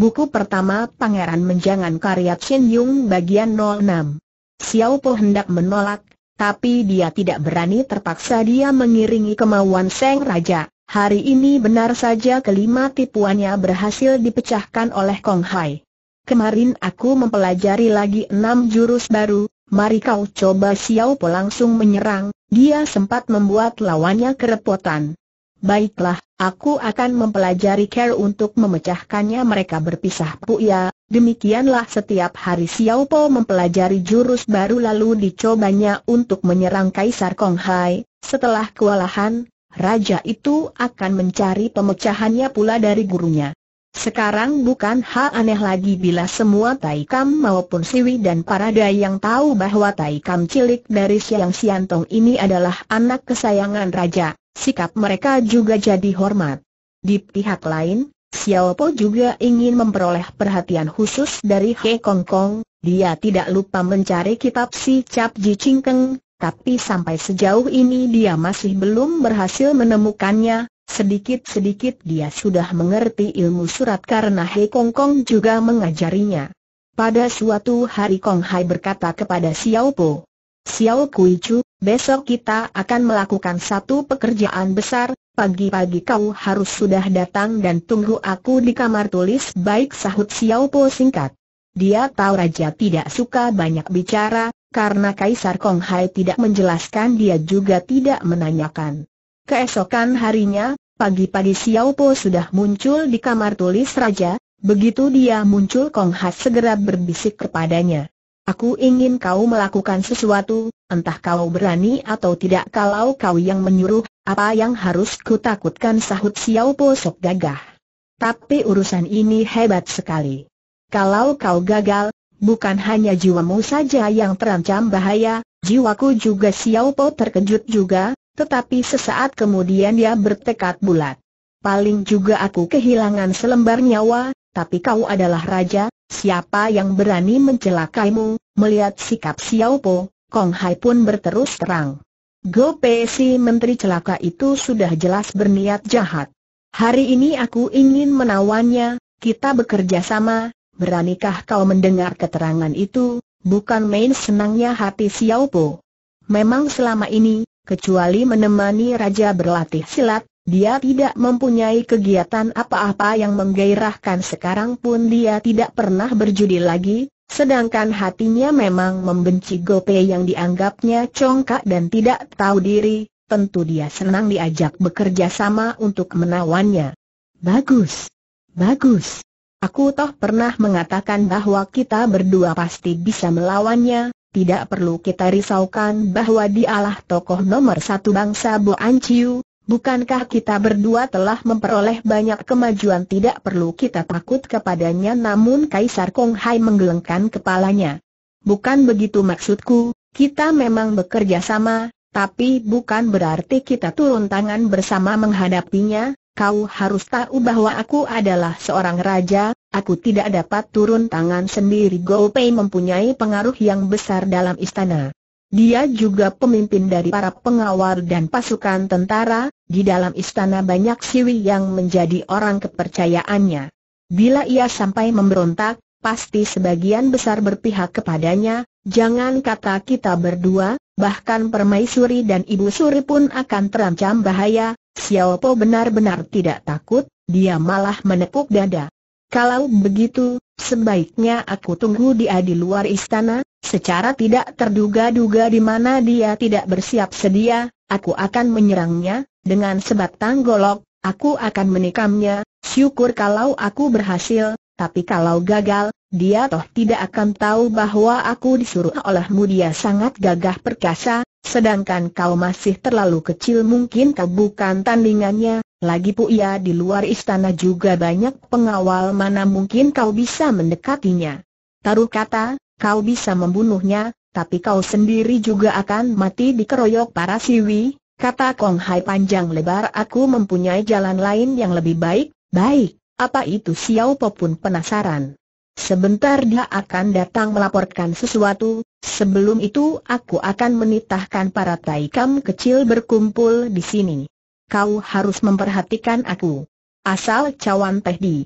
Buku pertama Pangeran Menjangan karya Chen Yung bagian 06. Xiao Po hendak menolak, tapi dia tidak berani terpaksa dia mengiringi kemauan Seng Raja. Hari ini benar saja kelima tipuannya berhasil dipecahkan oleh Kong Hai. Kemarin aku mempelajari lagi enam jurus baru, mari kau coba Xiao Po langsung menyerang, dia sempat membuat lawannya kerepotan. Baiklah, aku akan mempelajari care untuk memecahkannya mereka berpisah bu ya. demikianlah setiap hari Xiao Po mempelajari jurus baru lalu dicobanya untuk menyerang Kaisar Kong Hai, setelah kewalahan, raja itu akan mencari pemecahannya pula dari gurunya. Sekarang bukan hal aneh lagi bila semua Taikam maupun Siwi dan para dayang tahu bahwa Taikam cilik dari Siang Siantong ini adalah anak kesayangan raja, sikap mereka juga jadi hormat. Di pihak lain, Xiao Po juga ingin memperoleh perhatian khusus dari He Kong Kong, dia tidak lupa mencari kitab si Cap Ji Ching Keng, tapi sampai sejauh ini dia masih belum berhasil menemukannya, Sedikit-sedikit dia sudah mengerti ilmu surat karena Hei Kong Kong juga mengajarinya. Pada suatu hari Kong Hai berkata kepada Xiao Po, Xiao Kui Chu, besok kita akan melakukan satu pekerjaan besar, pagi-pagi kau harus sudah datang dan tunggu aku di kamar tulis baik sahut Xiao Po singkat. Dia tahu raja tidak suka banyak bicara, karena Kaisar Kong Hai tidak menjelaskan dia juga tidak menanyakan. Keesokan harinya, pagi-pagi Xiao Po sudah muncul di kamar tulis raja, begitu dia muncul Kong Ha segera berbisik kepadanya. Aku ingin kau melakukan sesuatu, entah kau berani atau tidak kalau kau yang menyuruh, apa yang harus kutakutkan sahut Xiao Po sok gagah. Tapi urusan ini hebat sekali. Kalau kau gagal, bukan hanya jiwamu saja yang terancam bahaya, jiwaku juga Xiao Po terkejut juga, tetapi sesaat kemudian dia bertekad bulat. Paling juga aku kehilangan selembar nyawa, tapi kau adalah raja, siapa yang berani mencelakaimu? Melihat sikap Xiao Po, Kong Hai pun berterus terang. Go Pei menteri celaka itu sudah jelas berniat jahat. Hari ini aku ingin menawannya, kita bekerja sama, beranikah kau mendengar keterangan itu, bukan main senangnya hati Xiao Po. Memang selama ini, kecuali menemani raja berlatih silat, dia tidak mempunyai kegiatan apa-apa yang menggairahkan sekarang pun dia tidak pernah berjudi lagi, sedangkan hatinya memang membenci Gope yang dianggapnya congkak dan tidak tahu diri, tentu dia senang diajak bekerja sama untuk menawannya. Bagus, bagus. Aku toh pernah mengatakan bahwa kita berdua pasti bisa melawannya, tidak perlu kita risaukan bahwa dialah tokoh nomor satu bangsa Bo Chiu, bukankah kita berdua telah memperoleh banyak kemajuan tidak perlu kita takut kepadanya namun Kaisar Kong Hai menggelengkan kepalanya. Bukan begitu maksudku, kita memang bekerja sama, tapi bukan berarti kita turun tangan bersama menghadapinya, kau harus tahu bahwa aku adalah seorang raja, Aku tidak dapat turun tangan sendiri Gou Pei mempunyai pengaruh yang besar dalam istana. Dia juga pemimpin dari para pengawal dan pasukan tentara, di dalam istana banyak siwi yang menjadi orang kepercayaannya. Bila ia sampai memberontak, pasti sebagian besar berpihak kepadanya, jangan kata kita berdua, bahkan permaisuri dan ibu suri pun akan terancam bahaya, Xiao Po benar-benar tidak takut, dia malah menepuk dada. Kalau begitu, sebaiknya aku tunggu dia di luar istana, secara tidak terduga-duga di mana dia tidak bersiap sedia, aku akan menyerangnya, dengan sebatang golok, aku akan menikamnya, syukur kalau aku berhasil, tapi kalau gagal, dia toh tidak akan tahu bahwa aku disuruh olehmu dia sangat gagah perkasa, sedangkan kau masih terlalu kecil mungkin kau bukan tandingannya, lagi pula di luar istana juga banyak pengawal mana mungkin kau bisa mendekatinya. Taruh kata, kau bisa membunuhnya, tapi kau sendiri juga akan mati dikeroyok para siwi, kata Kong Hai panjang lebar aku mempunyai jalan lain yang lebih baik, baik, apa itu Xiao Po pun penasaran. Sebentar dia akan datang melaporkan sesuatu, sebelum itu aku akan menitahkan para taikam kecil berkumpul di sini kau harus memperhatikan aku. Asal cawan teh di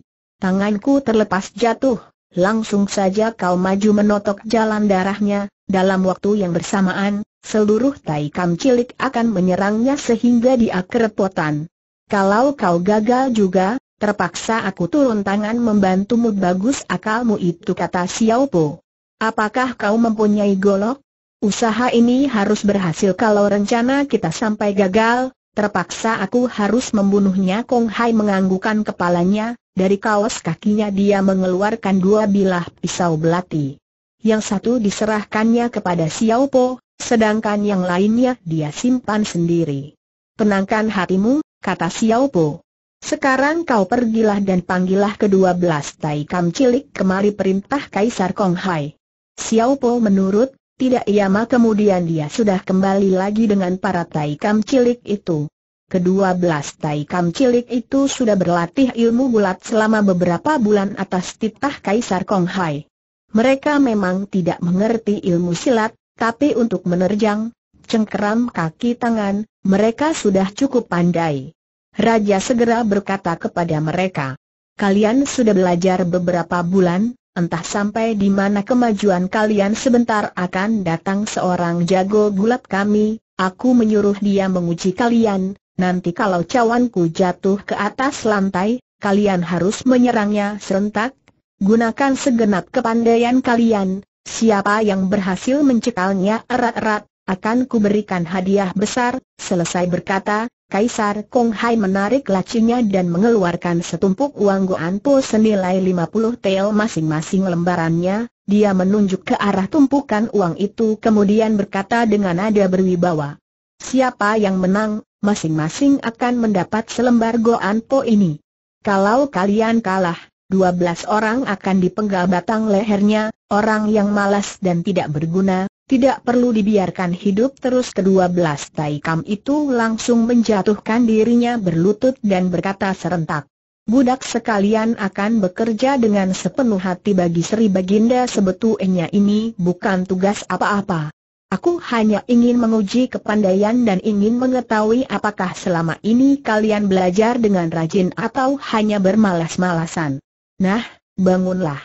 tanganku terlepas jatuh, langsung saja kau maju menotok jalan darahnya, dalam waktu yang bersamaan, seluruh taikam cilik akan menyerangnya sehingga dia kerepotan. Kalau kau gagal juga, terpaksa aku turun tangan membantumu bagus akalmu itu kata Xiao Po. Apakah kau mempunyai golok? Usaha ini harus berhasil kalau rencana kita sampai gagal, Terpaksa aku harus membunuhnya Kong Hai menganggukan kepalanya, dari kaos kakinya dia mengeluarkan dua bilah pisau belati. Yang satu diserahkannya kepada Xiao Po, sedangkan yang lainnya dia simpan sendiri. Tenangkan hatimu, kata Xiao Po. Sekarang kau pergilah dan panggillah kedua belas tai kam cilik kemari perintah Kaisar Kong Hai. Xiao Po menurut, tidak lama iya, kemudian dia sudah kembali lagi dengan para taikam cilik itu. Kedua belas taikam cilik itu sudah berlatih ilmu gulat selama beberapa bulan atas titah Kaisar Konghai. Mereka memang tidak mengerti ilmu silat, tapi untuk menerjang, cengkeram kaki tangan, mereka sudah cukup pandai. Raja segera berkata kepada mereka, Kalian sudah belajar beberapa bulan, Entah sampai di mana kemajuan kalian sebentar akan datang seorang jago gulat kami, aku menyuruh dia menguji kalian, nanti kalau cawanku jatuh ke atas lantai, kalian harus menyerangnya serentak, gunakan segenap kepandaian kalian, siapa yang berhasil mencekalnya erat-erat, akan kuberikan hadiah besar, selesai berkata, Kaisar Kong Hai menarik lacinya dan mengeluarkan setumpuk uang Goan po senilai 50 tel masing-masing lembarannya, dia menunjuk ke arah tumpukan uang itu kemudian berkata dengan nada berwibawa. Siapa yang menang, masing-masing akan mendapat selembar Goan po ini. Kalau kalian kalah, 12 orang akan dipenggal batang lehernya, orang yang malas dan tidak berguna, tidak perlu dibiarkan hidup terus kedua belas taikam itu langsung menjatuhkan dirinya berlutut dan berkata serentak. Budak sekalian akan bekerja dengan sepenuh hati bagi Sri Baginda sebetulnya ini bukan tugas apa-apa. Aku hanya ingin menguji kepandaian dan ingin mengetahui apakah selama ini kalian belajar dengan rajin atau hanya bermalas-malasan. Nah, bangunlah.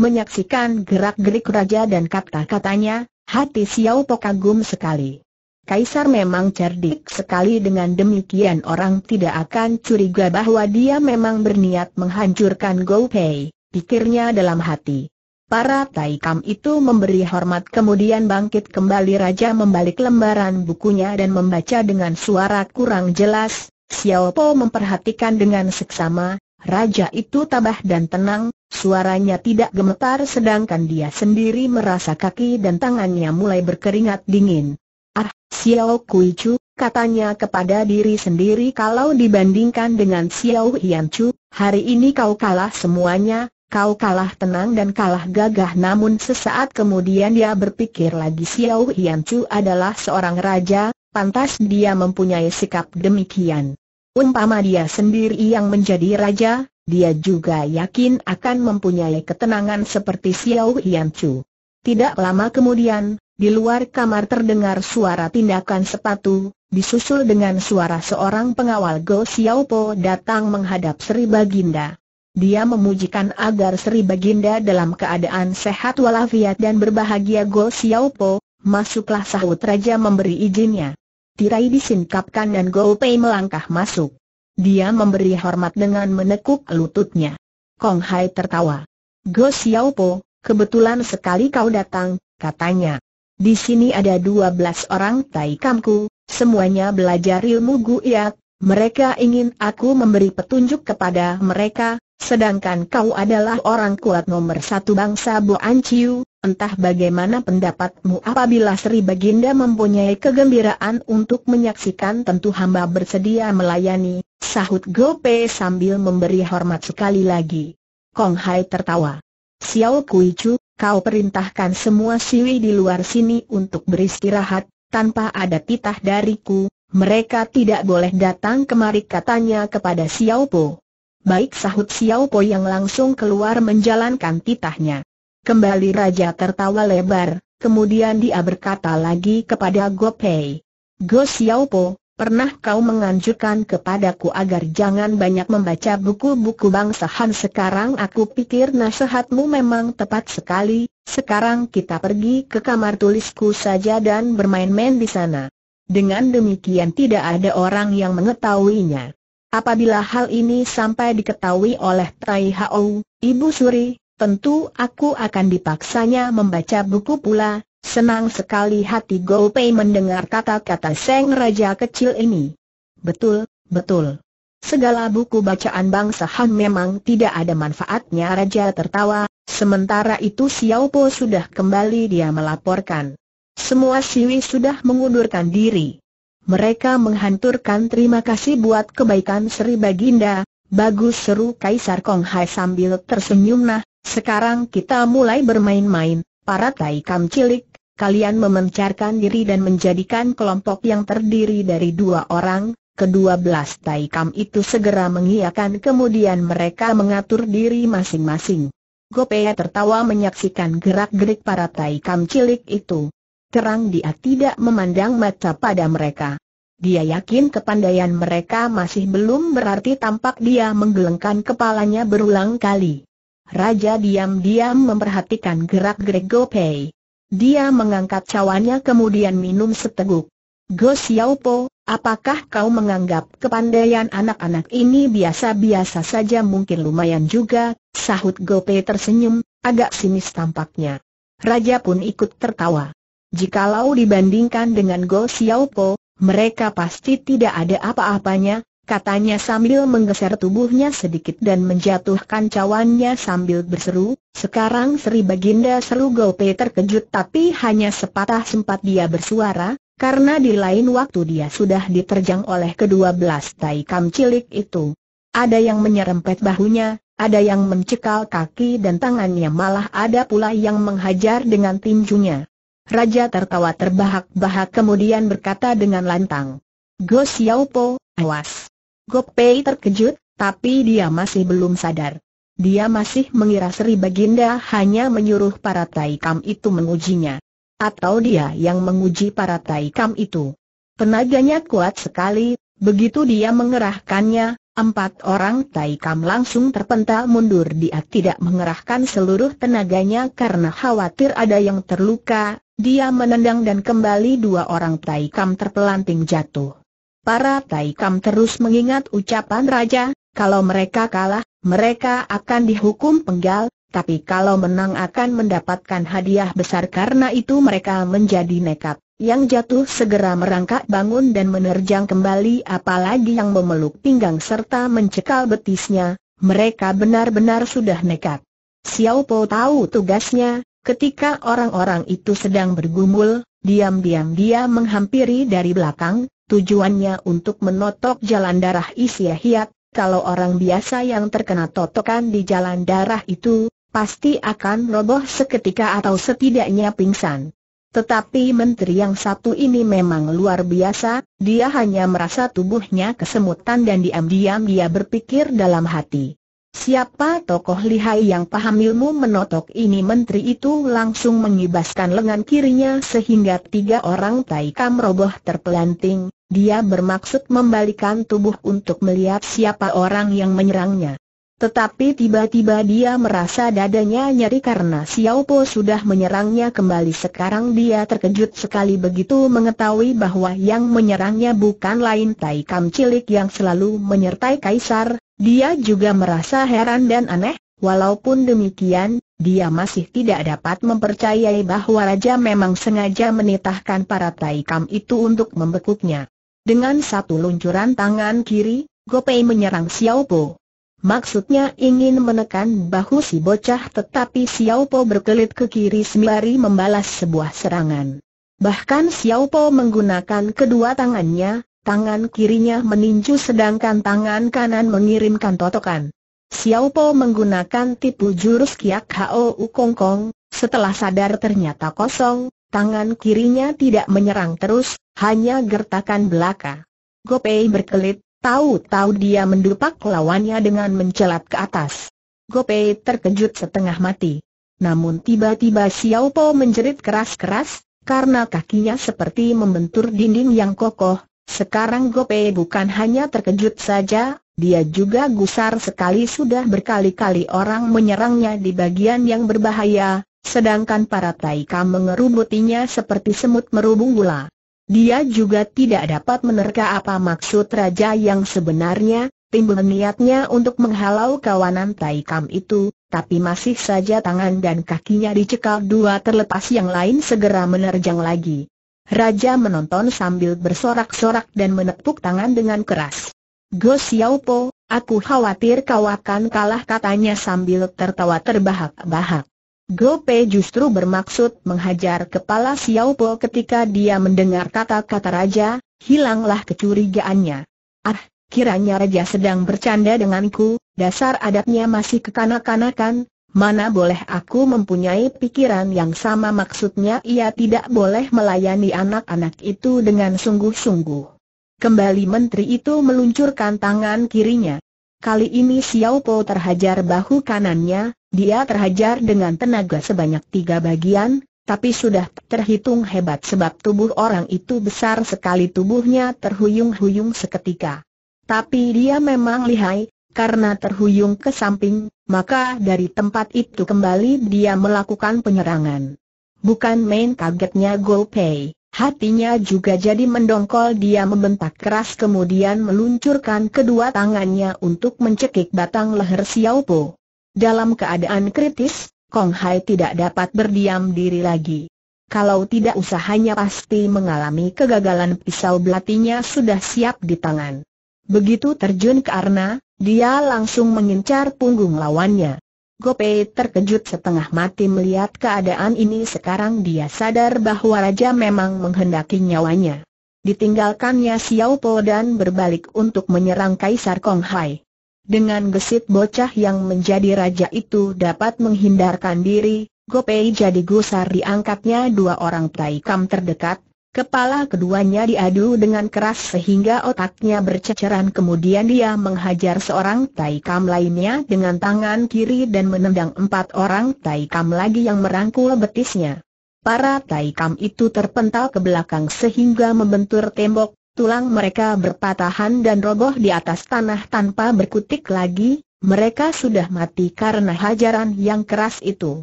Menyaksikan gerak-gerik raja dan kata-katanya, Hati Xiao Po kagum sekali. Kaisar memang cerdik sekali dengan demikian orang tidak akan curiga bahwa dia memang berniat menghancurkan Gou Pei, pikirnya dalam hati. Para Taikam itu memberi hormat kemudian bangkit kembali Raja membalik lembaran bukunya dan membaca dengan suara kurang jelas, Xiao Po memperhatikan dengan seksama, Raja itu tabah dan tenang, Suaranya tidak gemetar sedangkan dia sendiri merasa kaki dan tangannya mulai berkeringat dingin. Ah, Xiao Kui Chu, katanya kepada diri sendiri kalau dibandingkan dengan Xiao Hian Chu, hari ini kau kalah semuanya, kau kalah tenang dan kalah gagah namun sesaat kemudian dia berpikir lagi Xiao Hian Chu adalah seorang raja, pantas dia mempunyai sikap demikian. Umpama dia sendiri yang menjadi raja, dia juga yakin akan mempunyai ketenangan seperti Xiao Yan Chu. Tidak lama kemudian, di luar kamar terdengar suara tindakan sepatu, disusul dengan suara seorang pengawal Go Xiao Po datang menghadap Sri Baginda. Dia memujikan agar Sri Baginda dalam keadaan sehat walafiat dan berbahagia Go Xiao Po, masuklah sahut raja memberi izinnya. Tirai disingkapkan dan Go Pei melangkah masuk. Dia memberi hormat dengan menekuk lututnya. Kong Hai tertawa. Go Xiao Po, kebetulan sekali kau datang, katanya. Di sini ada dua belas orang tai kamku, semuanya belajar ilmu Guiak. mereka ingin aku memberi petunjuk kepada mereka, sedangkan kau adalah orang kuat nomor satu bangsa Boan Chiu, entah bagaimana pendapatmu apabila Sri Baginda mempunyai kegembiraan untuk menyaksikan tentu hamba bersedia melayani, Sahut Gope sambil memberi hormat sekali lagi. Kong Hai tertawa. Xiao Kui Chu, kau perintahkan semua siwi di luar sini untuk beristirahat, tanpa ada titah dariku, mereka tidak boleh datang kemari katanya kepada Xiao Po. Baik sahut Xiao Po yang langsung keluar menjalankan titahnya. Kembali Raja tertawa lebar, kemudian dia berkata lagi kepada Gopei. Gos Go Xiao Po, Pernah kau menganjurkan kepadaku agar jangan banyak membaca buku-buku bangsa Han sekarang aku pikir nasihatmu memang tepat sekali, sekarang kita pergi ke kamar tulisku saja dan bermain-main di sana. Dengan demikian tidak ada orang yang mengetahuinya. Apabila hal ini sampai diketahui oleh Tai Hao, Ibu Suri, tentu aku akan dipaksanya membaca buku pula, Senang sekali hati Golpei mendengar kata-kata Seng Raja kecil ini. Betul, betul. Segala buku bacaan bangsa Han memang tidak ada manfaatnya Raja tertawa, sementara itu Xiao Po sudah kembali dia melaporkan. Semua siwi sudah mengundurkan diri. Mereka menghanturkan terima kasih buat kebaikan Sri Baginda, bagus seru Kaisar Kong Hai sambil tersenyum nah, sekarang kita mulai bermain-main, para taikam cilik, kalian memencarkan diri dan menjadikan kelompok yang terdiri dari dua orang, kedua belas taikam itu segera mengiakan kemudian mereka mengatur diri masing-masing. Gopea tertawa menyaksikan gerak-gerik para taikam cilik itu. Terang dia tidak memandang mata pada mereka. Dia yakin kepandaian mereka masih belum berarti tampak dia menggelengkan kepalanya berulang kali. Raja diam-diam memperhatikan gerak-gerik Gopei. Dia mengangkat cawannya kemudian minum seteguk. Go Xiaopo, apakah kau menganggap kepandaian anak-anak ini biasa-biasa saja mungkin lumayan juga, sahut Gope tersenyum, agak sinis tampaknya. Raja pun ikut tertawa. Jikalau dibandingkan dengan Go Xiaopo, mereka pasti tidak ada apa-apanya, katanya sambil menggeser tubuhnya sedikit dan menjatuhkan cawannya sambil berseru, sekarang Sri Baginda Seru Gope terkejut tapi hanya sepatah sempat dia bersuara, karena di lain waktu dia sudah diterjang oleh kedua belas tai kam cilik itu. Ada yang menyerempet bahunya, ada yang mencekal kaki dan tangannya malah ada pula yang menghajar dengan tinjunya. Raja tertawa terbahak-bahak kemudian berkata dengan lantang, Go Xiaopo, awas! Gopei terkejut, tapi dia masih belum sadar. Dia masih mengira Sri Baginda hanya menyuruh para taikam itu mengujinya. Atau dia yang menguji para taikam itu. Tenaganya kuat sekali, begitu dia mengerahkannya, empat orang taikam langsung terpental mundur dia tidak mengerahkan seluruh tenaganya karena khawatir ada yang terluka, dia menendang dan kembali dua orang taikam terpelanting jatuh. Para taikam terus mengingat ucapan raja, kalau mereka kalah, mereka akan dihukum penggal, tapi kalau menang akan mendapatkan hadiah besar karena itu mereka menjadi nekat. Yang jatuh segera merangkak bangun dan menerjang kembali apalagi yang memeluk pinggang serta mencekal betisnya, mereka benar-benar sudah nekat. Xiao Po tahu tugasnya, ketika orang-orang itu sedang bergumul, diam-diam dia menghampiri dari belakang, tujuannya untuk menotok jalan darah Isya Hiat, kalau orang biasa yang terkena totokan di jalan darah itu, pasti akan roboh seketika atau setidaknya pingsan. Tetapi menteri yang satu ini memang luar biasa, dia hanya merasa tubuhnya kesemutan dan diam-diam dia berpikir dalam hati. Siapa tokoh lihai yang paham ilmu menotok ini menteri itu langsung mengibaskan lengan kirinya sehingga tiga orang Taikam roboh terpelanting, dia bermaksud membalikan tubuh untuk melihat siapa orang yang menyerangnya. Tetapi tiba-tiba dia merasa dadanya nyeri karena Xiao Po sudah menyerangnya kembali sekarang dia terkejut sekali begitu mengetahui bahwa yang menyerangnya bukan lain Tai Kam cilik yang selalu menyertai Kaisar, dia juga merasa heran dan aneh, walaupun demikian, dia masih tidak dapat mempercayai bahwa Raja memang sengaja menitahkan para Kam itu untuk membekuknya. Dengan satu luncuran tangan kiri, Gopay menyerang Xiao Po. Maksudnya ingin menekan bahu si bocah tetapi Xiao Po berkelit ke kiri sembari membalas sebuah serangan. Bahkan Xiao Po menggunakan kedua tangannya, tangan kirinya meninju sedangkan tangan kanan mengirimkan totokan. Xiao Po menggunakan tipu jurus kiak Hao Kong Kong, setelah sadar ternyata kosong, tangan kirinya tidak menyerang terus, hanya gertakan belaka. Gopei berkelit, tahu-tahu dia mendupak lawannya dengan mencelat ke atas. Gopei terkejut setengah mati. Namun tiba-tiba Xiao Po menjerit keras-keras, karena kakinya seperti membentur dinding yang kokoh. Sekarang Gopei bukan hanya terkejut saja, dia juga gusar sekali sudah berkali-kali orang menyerangnya di bagian yang berbahaya, sedangkan para Taika mengerubutinya seperti semut merubung gula. Dia juga tidak dapat menerka apa maksud raja yang sebenarnya, timbul niatnya untuk menghalau kawanan Taikam itu, tapi masih saja tangan dan kakinya dicekal dua terlepas yang lain segera menerjang lagi. Raja menonton sambil bersorak-sorak dan menepuk tangan dengan keras. Go Xiaopo, aku khawatir kau akan kalah katanya sambil tertawa terbahak-bahak. Gope justru bermaksud menghajar kepala Xiao Po ketika dia mendengar kata-kata raja, hilanglah kecurigaannya. Ah, kiranya raja sedang bercanda denganku, dasar adatnya masih kekanak-kanakan, mana boleh aku mempunyai pikiran yang sama maksudnya ia tidak boleh melayani anak-anak itu dengan sungguh-sungguh. Kembali menteri itu meluncurkan tangan kirinya. Kali ini Xiao Po terhajar bahu kanannya, dia terhajar dengan tenaga sebanyak tiga bagian, tapi sudah terhitung hebat sebab tubuh orang itu besar sekali tubuhnya terhuyung-huyung seketika. Tapi dia memang lihai, karena terhuyung ke samping, maka dari tempat itu kembali dia melakukan penyerangan. Bukan main kagetnya Golpei. Hatinya juga jadi mendongkol dia membentak keras kemudian meluncurkan kedua tangannya untuk mencekik batang leher Xiaopo. Dalam keadaan kritis, Kong Hai tidak dapat berdiam diri lagi. Kalau tidak usahanya pasti mengalami kegagalan pisau belatinya sudah siap di tangan. Begitu terjun ke arna, dia langsung mengincar punggung lawannya. Gopei terkejut setengah mati melihat keadaan ini sekarang dia sadar bahwa Raja memang menghendaki nyawanya. Ditinggalkannya Xiao Po dan berbalik untuk menyerang Kaisar Kong Hai. Dengan gesit bocah yang menjadi raja itu dapat menghindarkan diri, Gopei jadi gusar diangkatnya dua orang taikam terdekat, kepala keduanya diadu dengan keras sehingga otaknya berceceran kemudian dia menghajar seorang taikam lainnya dengan tangan kiri dan menendang empat orang taikam lagi yang merangkul betisnya. Para taikam itu terpental ke belakang sehingga membentur tembok tulang mereka berpatahan dan roboh di atas tanah tanpa berkutik lagi, mereka sudah mati karena hajaran yang keras itu.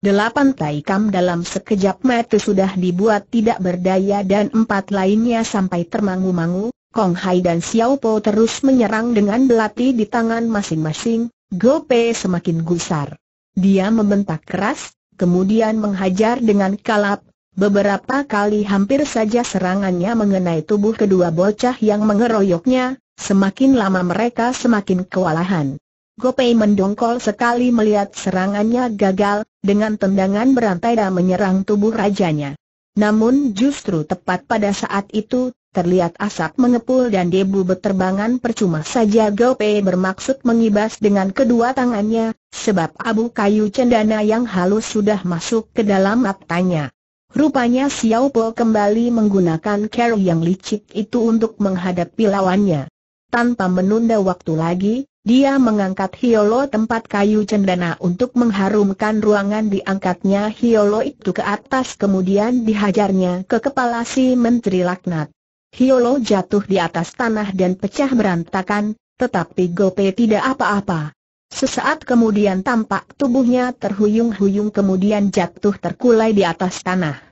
Delapan taikam dalam sekejap mata sudah dibuat tidak berdaya dan empat lainnya sampai termangu-mangu, Kong Hai dan Xiao Po terus menyerang dengan belati di tangan masing-masing, Go Pei semakin gusar. Dia membentak keras, kemudian menghajar dengan kalap, Beberapa kali hampir saja serangannya mengenai tubuh kedua bocah yang mengeroyoknya, semakin lama mereka semakin kewalahan. Gopay mendongkol sekali melihat serangannya gagal, dengan tendangan berantai dan menyerang tubuh rajanya. Namun justru tepat pada saat itu, terlihat asap mengepul dan debu berterbangan percuma saja Gopay bermaksud mengibas dengan kedua tangannya, sebab abu kayu cendana yang halus sudah masuk ke dalam matanya. Rupanya Xiao Po kembali menggunakan cara yang licik itu untuk menghadapi lawannya. Tanpa menunda waktu lagi, dia mengangkat Hiolo tempat kayu cendana untuk mengharumkan ruangan diangkatnya Hiolo itu ke atas kemudian dihajarnya ke kepala si Menteri Laknat. Hiolo jatuh di atas tanah dan pecah berantakan, tetapi Gope tidak apa-apa. Sesaat kemudian tampak tubuhnya terhuyung-huyung kemudian jatuh terkulai di atas tanah.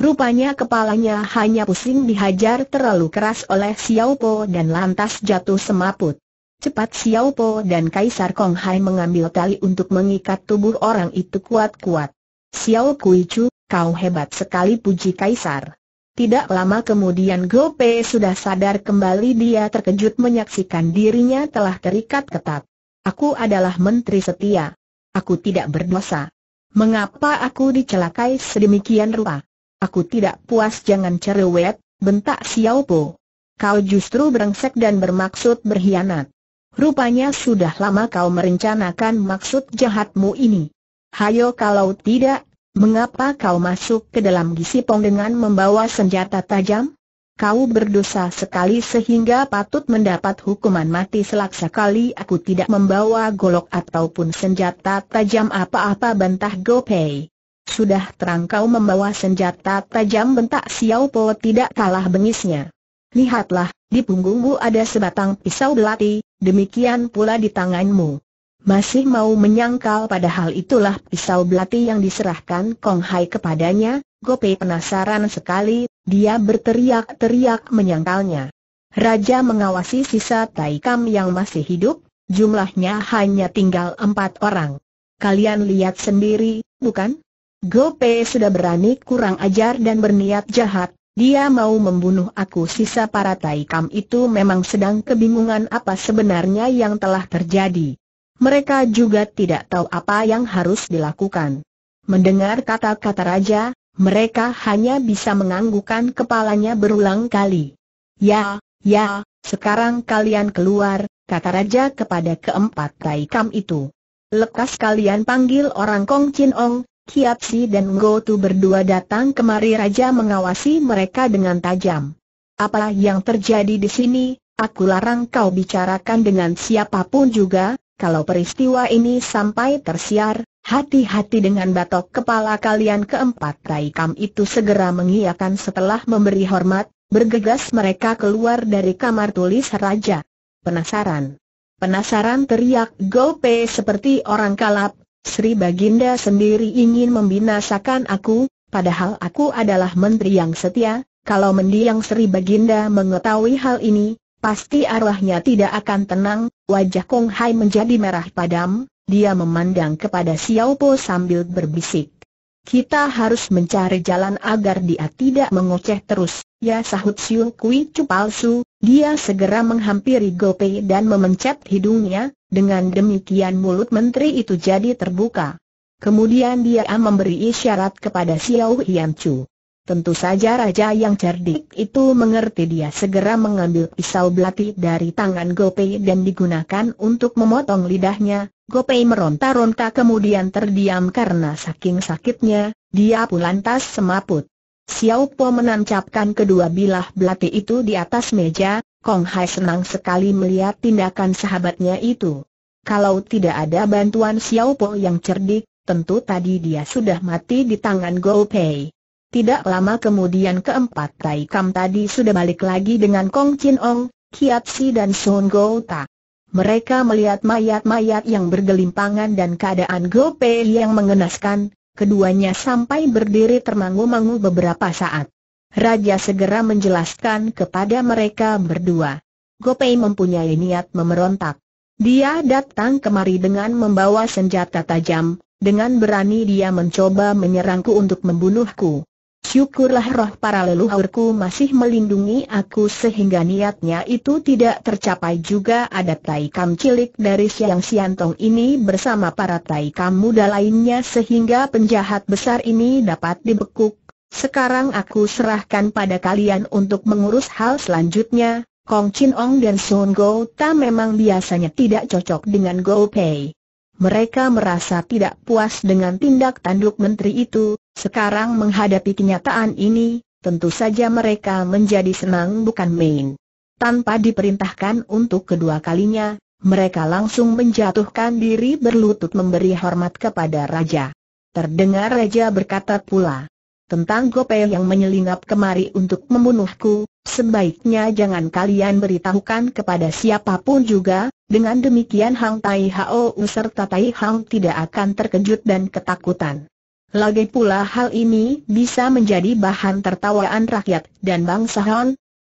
Rupanya kepalanya hanya pusing dihajar terlalu keras oleh Xiao Po dan lantas jatuh semaput. Cepat Xiao Po dan Kaisar Kong Hai mengambil tali untuk mengikat tubuh orang itu kuat-kuat. Xiao Kui Chu, kau hebat sekali puji Kaisar. Tidak lama kemudian Go Gope sudah sadar kembali dia terkejut menyaksikan dirinya telah terikat ketat. Aku adalah menteri setia. Aku tidak berdosa. Mengapa aku dicelakai sedemikian rupa? Aku tidak puas jangan cerewet, bentak Xiao Po. Kau justru berengsek dan bermaksud berkhianat. Rupanya sudah lama kau merencanakan maksud jahatmu ini. Hayo kalau tidak, mengapa kau masuk ke dalam gisipong dengan membawa senjata tajam? kau berdosa sekali sehingga patut mendapat hukuman mati selaksa kali aku tidak membawa golok ataupun senjata tajam apa-apa bantah Gopei. Sudah terang kau membawa senjata tajam bentak Xiao Po tidak kalah bengisnya. Lihatlah, di punggungmu ada sebatang pisau belati, demikian pula di tanganmu. Masih mau menyangkal padahal itulah pisau belati yang diserahkan Kong Hai kepadanya, Gopei penasaran sekali, dia berteriak-teriak menyangkalnya. Raja mengawasi sisa Kam yang masih hidup, jumlahnya hanya tinggal empat orang. Kalian lihat sendiri, bukan? Gope sudah berani kurang ajar dan berniat jahat, dia mau membunuh aku sisa para Kam itu memang sedang kebingungan apa sebenarnya yang telah terjadi. Mereka juga tidak tahu apa yang harus dilakukan. Mendengar kata-kata raja, mereka hanya bisa menganggukkan kepalanya berulang kali. Ya, ya, sekarang kalian keluar, kata raja kepada keempat taikam itu. Lekas kalian panggil orang Kong Chin Ong, Kiap Si dan Ngo Tu berdua datang kemari raja mengawasi mereka dengan tajam. Apa yang terjadi di sini, aku larang kau bicarakan dengan siapapun juga, kalau peristiwa ini sampai tersiar, Hati-hati dengan batok kepala kalian keempat kam itu segera mengiakan setelah memberi hormat, bergegas mereka keluar dari kamar tulis raja. Penasaran. Penasaran teriak Gope seperti orang kalap, Sri Baginda sendiri ingin membinasakan aku, padahal aku adalah menteri yang setia, kalau mendiang Sri Baginda mengetahui hal ini, pasti arwahnya tidak akan tenang, wajah Kong Hai menjadi merah padam, dia memandang kepada Xiao Po sambil berbisik. Kita harus mencari jalan agar dia tidak mengoceh terus, ya sahut Siu Kui Chu palsu, dia segera menghampiri Gopei dan memencet hidungnya, dengan demikian mulut menteri itu jadi terbuka. Kemudian dia memberi isyarat kepada Xiao Hian Chu. Tentu saja raja yang cerdik itu mengerti dia segera mengambil pisau belati dari tangan Gopei dan digunakan untuk memotong lidahnya. Gopei meronta-ronta kemudian terdiam karena saking sakitnya, dia pun lantas semaput. Xiao Po menancapkan kedua bilah belati itu di atas meja, Kong Hai senang sekali melihat tindakan sahabatnya itu. Kalau tidak ada bantuan Xiao Po yang cerdik, tentu tadi dia sudah mati di tangan Gopei. Tidak lama kemudian keempat Tai Kam tadi sudah balik lagi dengan Kong Chin Ong, Kiat Si dan Sun Go Ta. Mereka melihat mayat-mayat yang bergelimpangan dan keadaan Go Pei yang mengenaskan, keduanya sampai berdiri termangu-mangu beberapa saat. Raja segera menjelaskan kepada mereka berdua. Go mempunyai niat memerontak. Dia datang kemari dengan membawa senjata tajam, dengan berani dia mencoba menyerangku untuk membunuhku. Syukurlah roh para leluhurku masih melindungi aku sehingga niatnya itu tidak tercapai juga ada taikam cilik dari Siang Siantong ini bersama para taikam muda lainnya sehingga penjahat besar ini dapat dibekuk. Sekarang aku serahkan pada kalian untuk mengurus hal selanjutnya. Kong Chin Ong dan Sun Go Ta memang biasanya tidak cocok dengan Go Pei. Mereka merasa tidak puas dengan tindak tanduk menteri itu, sekarang menghadapi kenyataan ini, tentu saja mereka menjadi senang bukan main. Tanpa diperintahkan untuk kedua kalinya, mereka langsung menjatuhkan diri berlutut memberi hormat kepada Raja. Terdengar Raja berkata pula, tentang Gope yang menyelinap kemari untuk membunuhku, sebaiknya jangan kalian beritahukan kepada siapapun juga, dengan demikian Hang Tai Hao serta Tai Hang tidak akan terkejut dan ketakutan. Lagi pula hal ini bisa menjadi bahan tertawaan rakyat dan bangsa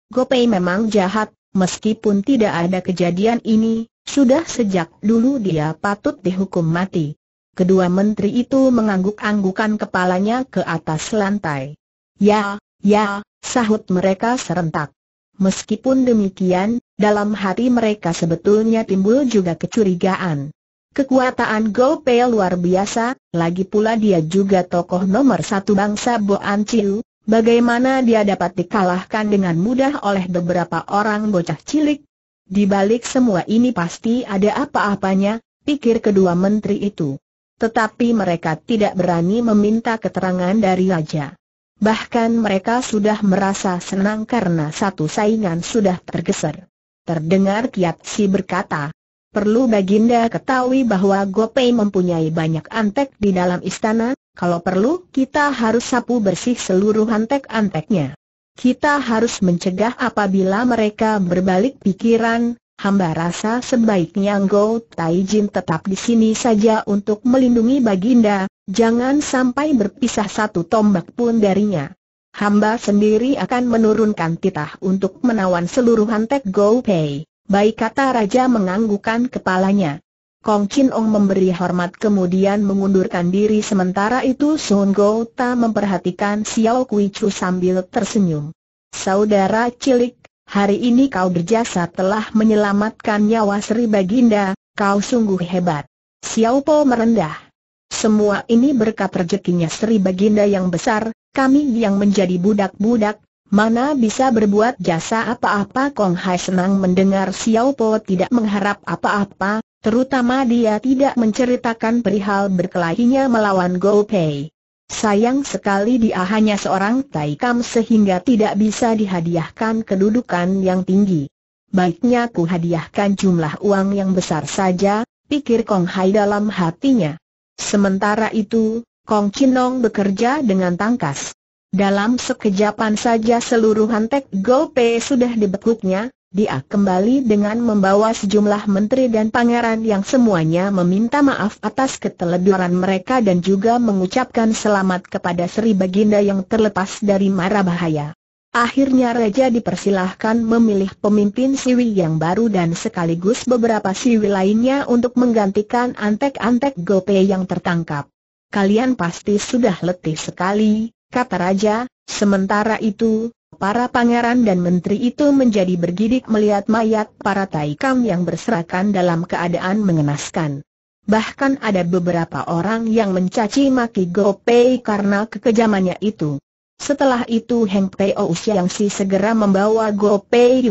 Gopei memang jahat, meskipun tidak ada kejadian ini, sudah sejak dulu dia patut dihukum mati. Kedua menteri itu mengangguk-anggukan kepalanya ke atas lantai. Ya, ya, sahut mereka serentak. Meskipun demikian, dalam hati mereka sebetulnya timbul juga kecurigaan. Kekuatan Go luar biasa, lagi pula dia juga tokoh nomor satu bangsa Boan Chiu, bagaimana dia dapat dikalahkan dengan mudah oleh beberapa orang bocah cilik? Di balik semua ini pasti ada apa-apanya, pikir kedua menteri itu. Tetapi mereka tidak berani meminta keterangan dari Raja. Bahkan mereka sudah merasa senang karena satu saingan sudah tergeser. Terdengar Kiat Si berkata, Perlu Baginda ketahui bahwa Gopay mempunyai banyak antek di dalam istana, kalau perlu kita harus sapu bersih seluruh antek-anteknya. Kita harus mencegah apabila mereka berbalik pikiran, hamba rasa sebaiknya Go Taijin tetap di sini saja untuk melindungi Baginda, jangan sampai berpisah satu tombak pun darinya. Hamba sendiri akan menurunkan titah untuk menawan seluruh antek Gopay. Baik kata raja menganggukkan kepalanya. Kong Chin Ong memberi hormat kemudian mengundurkan diri sementara itu Sun Go Ta memperhatikan Xiao Kui Chu sambil tersenyum. Saudara cilik, hari ini kau berjasa telah menyelamatkan nyawa Sri Baginda, kau sungguh hebat. Xiao Po merendah. Semua ini berkat rezekinya Sri Baginda yang besar, kami yang menjadi budak-budak, Mana bisa berbuat jasa apa-apa Kong Hai senang mendengar Xiao Po tidak mengharap apa-apa, terutama dia tidak menceritakan perihal berkelahinya melawan Go Pei. Sayang sekali dia hanya seorang taikam sehingga tidak bisa dihadiahkan kedudukan yang tinggi. Baiknya ku hadiahkan jumlah uang yang besar saja, pikir Kong Hai dalam hatinya. Sementara itu, Kong Chinong bekerja dengan tangkas. Dalam sekejapan saja seluruh Hantek Gope sudah dibekuknya, dia kembali dengan membawa sejumlah menteri dan pangeran yang semuanya meminta maaf atas keteledoran mereka dan juga mengucapkan selamat kepada Sri Baginda yang terlepas dari mara bahaya. Akhirnya Raja dipersilahkan memilih pemimpin Siwi yang baru dan sekaligus beberapa Siwi lainnya untuk menggantikan antek-antek Gope yang tertangkap. Kalian pasti sudah letih sekali, kata Raja, sementara itu, para pangeran dan menteri itu menjadi bergidik melihat mayat para taikam yang berserakan dalam keadaan mengenaskan. Bahkan ada beberapa orang yang mencaci maki Go karena kekejamannya itu. Setelah itu Heng Pei Ousia yang si segera membawa Go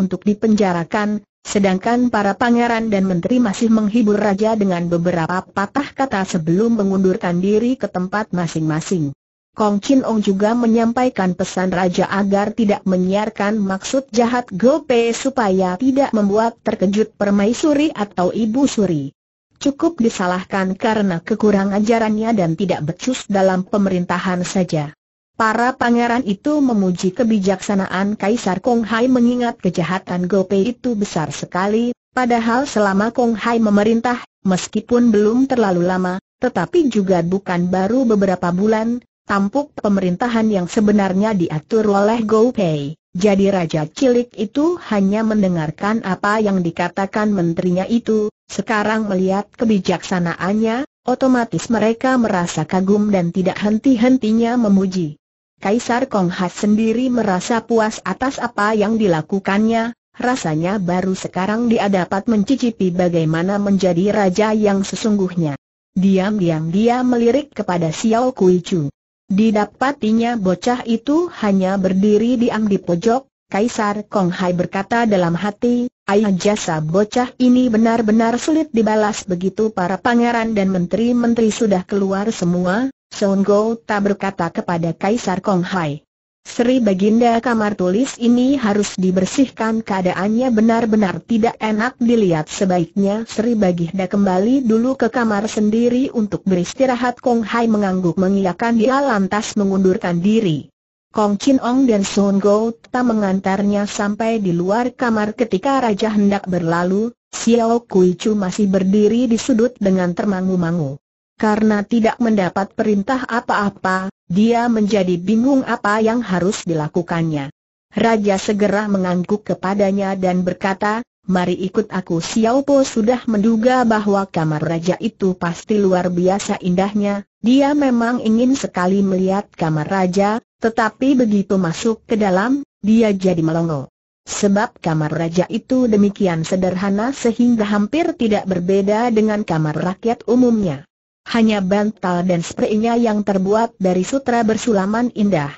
untuk dipenjarakan, sedangkan para pangeran dan menteri masih menghibur raja dengan beberapa patah kata sebelum mengundurkan diri ke tempat masing-masing. Kong Chin Ong juga menyampaikan pesan raja agar tidak menyiarkan maksud jahat Gope supaya tidak membuat terkejut permaisuri atau ibu suri. Cukup disalahkan karena kekurangan ajarannya dan tidak becus dalam pemerintahan saja. Para pangeran itu memuji kebijaksanaan Kaisar Kong Hai mengingat kejahatan Gope itu besar sekali, padahal selama Kong Hai memerintah, meskipun belum terlalu lama, tetapi juga bukan baru beberapa bulan, tampuk pemerintahan yang sebenarnya diatur oleh Go Pei. Jadi Raja Cilik itu hanya mendengarkan apa yang dikatakan menterinya itu, sekarang melihat kebijaksanaannya, otomatis mereka merasa kagum dan tidak henti-hentinya memuji. Kaisar Kong Konghat sendiri merasa puas atas apa yang dilakukannya, rasanya baru sekarang dia dapat mencicipi bagaimana menjadi raja yang sesungguhnya. Diam-diam dia melirik kepada Xiao Kui Chu. Didapatinya bocah itu hanya berdiri diam di pojok, Kaisar Kong Hai berkata dalam hati, ayah jasa bocah ini benar-benar sulit dibalas begitu para pangeran dan menteri-menteri sudah keluar semua, Song Go tak berkata kepada Kaisar Kong Hai. Sri Baginda kamar tulis ini harus dibersihkan keadaannya benar-benar tidak enak dilihat sebaiknya Sri Baginda kembali dulu ke kamar sendiri untuk beristirahat Kong Hai mengangguk mengiyakan dia lantas mengundurkan diri. Kong Chin Ong dan Sun Go tak mengantarnya sampai di luar kamar ketika Raja hendak berlalu, Xiao Kui Chu masih berdiri di sudut dengan termangu-mangu. Karena tidak mendapat perintah apa-apa, dia menjadi bingung apa yang harus dilakukannya. Raja segera mengangguk kepadanya dan berkata, Mari ikut aku Xiao Po sudah menduga bahwa kamar raja itu pasti luar biasa indahnya, dia memang ingin sekali melihat kamar raja, tetapi begitu masuk ke dalam, dia jadi melongo. Sebab kamar raja itu demikian sederhana sehingga hampir tidak berbeda dengan kamar rakyat umumnya. Hanya bantal dan spraynya yang terbuat dari sutra bersulaman indah.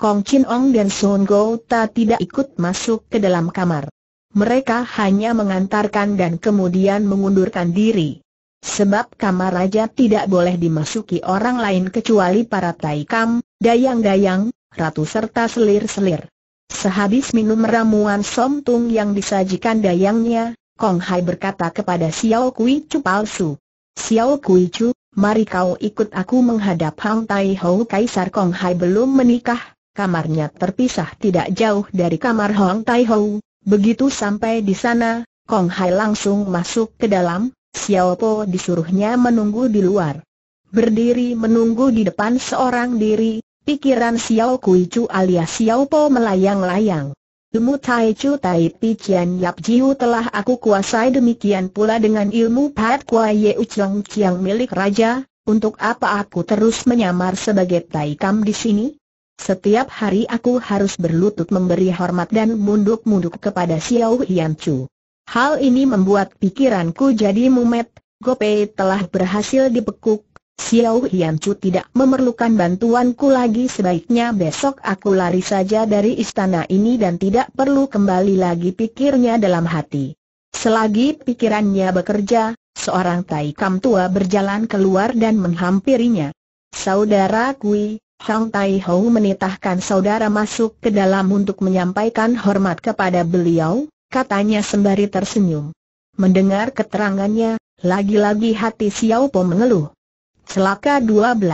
Kong Chin Ong dan Sun Go Ta tidak ikut masuk ke dalam kamar. Mereka hanya mengantarkan dan kemudian mengundurkan diri. Sebab kamar raja tidak boleh dimasuki orang lain kecuali para taikam, dayang-dayang, ratu serta selir-selir. Sehabis minum ramuan somtung yang disajikan dayangnya, Kong Hai berkata kepada Xiao Kui Chu palsu. Xiao Kui Chu, mari kau ikut aku menghadap Hang Tai Hou Kaisar Kong Hai belum menikah, kamarnya terpisah tidak jauh dari kamar Hang Tai Hou. Begitu sampai di sana, Kong Hai langsung masuk ke dalam, Xiao Po disuruhnya menunggu di luar. Berdiri menunggu di depan seorang diri, pikiran Xiao Kui Chu alias Xiao Po melayang-layang. Ilmu Tai Chu Tai Pi Chian Yap Jiu telah aku kuasai demikian pula dengan ilmu Pat Kwa Ye Ucheng Chiang milik Raja, untuk apa aku terus menyamar sebagai Tai Kam di sini? Setiap hari aku harus berlutut memberi hormat dan munduk-munduk kepada Xiao Hian Chu. Hal ini membuat pikiranku jadi mumet, Gopei telah berhasil dipekuk. Xiao Hianchu tidak memerlukan bantuanku lagi sebaiknya besok aku lari saja dari istana ini dan tidak perlu kembali lagi pikirnya dalam hati. Selagi pikirannya bekerja, seorang Taikam tua berjalan keluar dan menghampirinya. Saudara Kui, Hang Tai Hou menitahkan saudara masuk ke dalam untuk menyampaikan hormat kepada beliau, katanya sembari tersenyum. Mendengar keterangannya, lagi-lagi hati Xiao Po mengeluh. Celaka 12.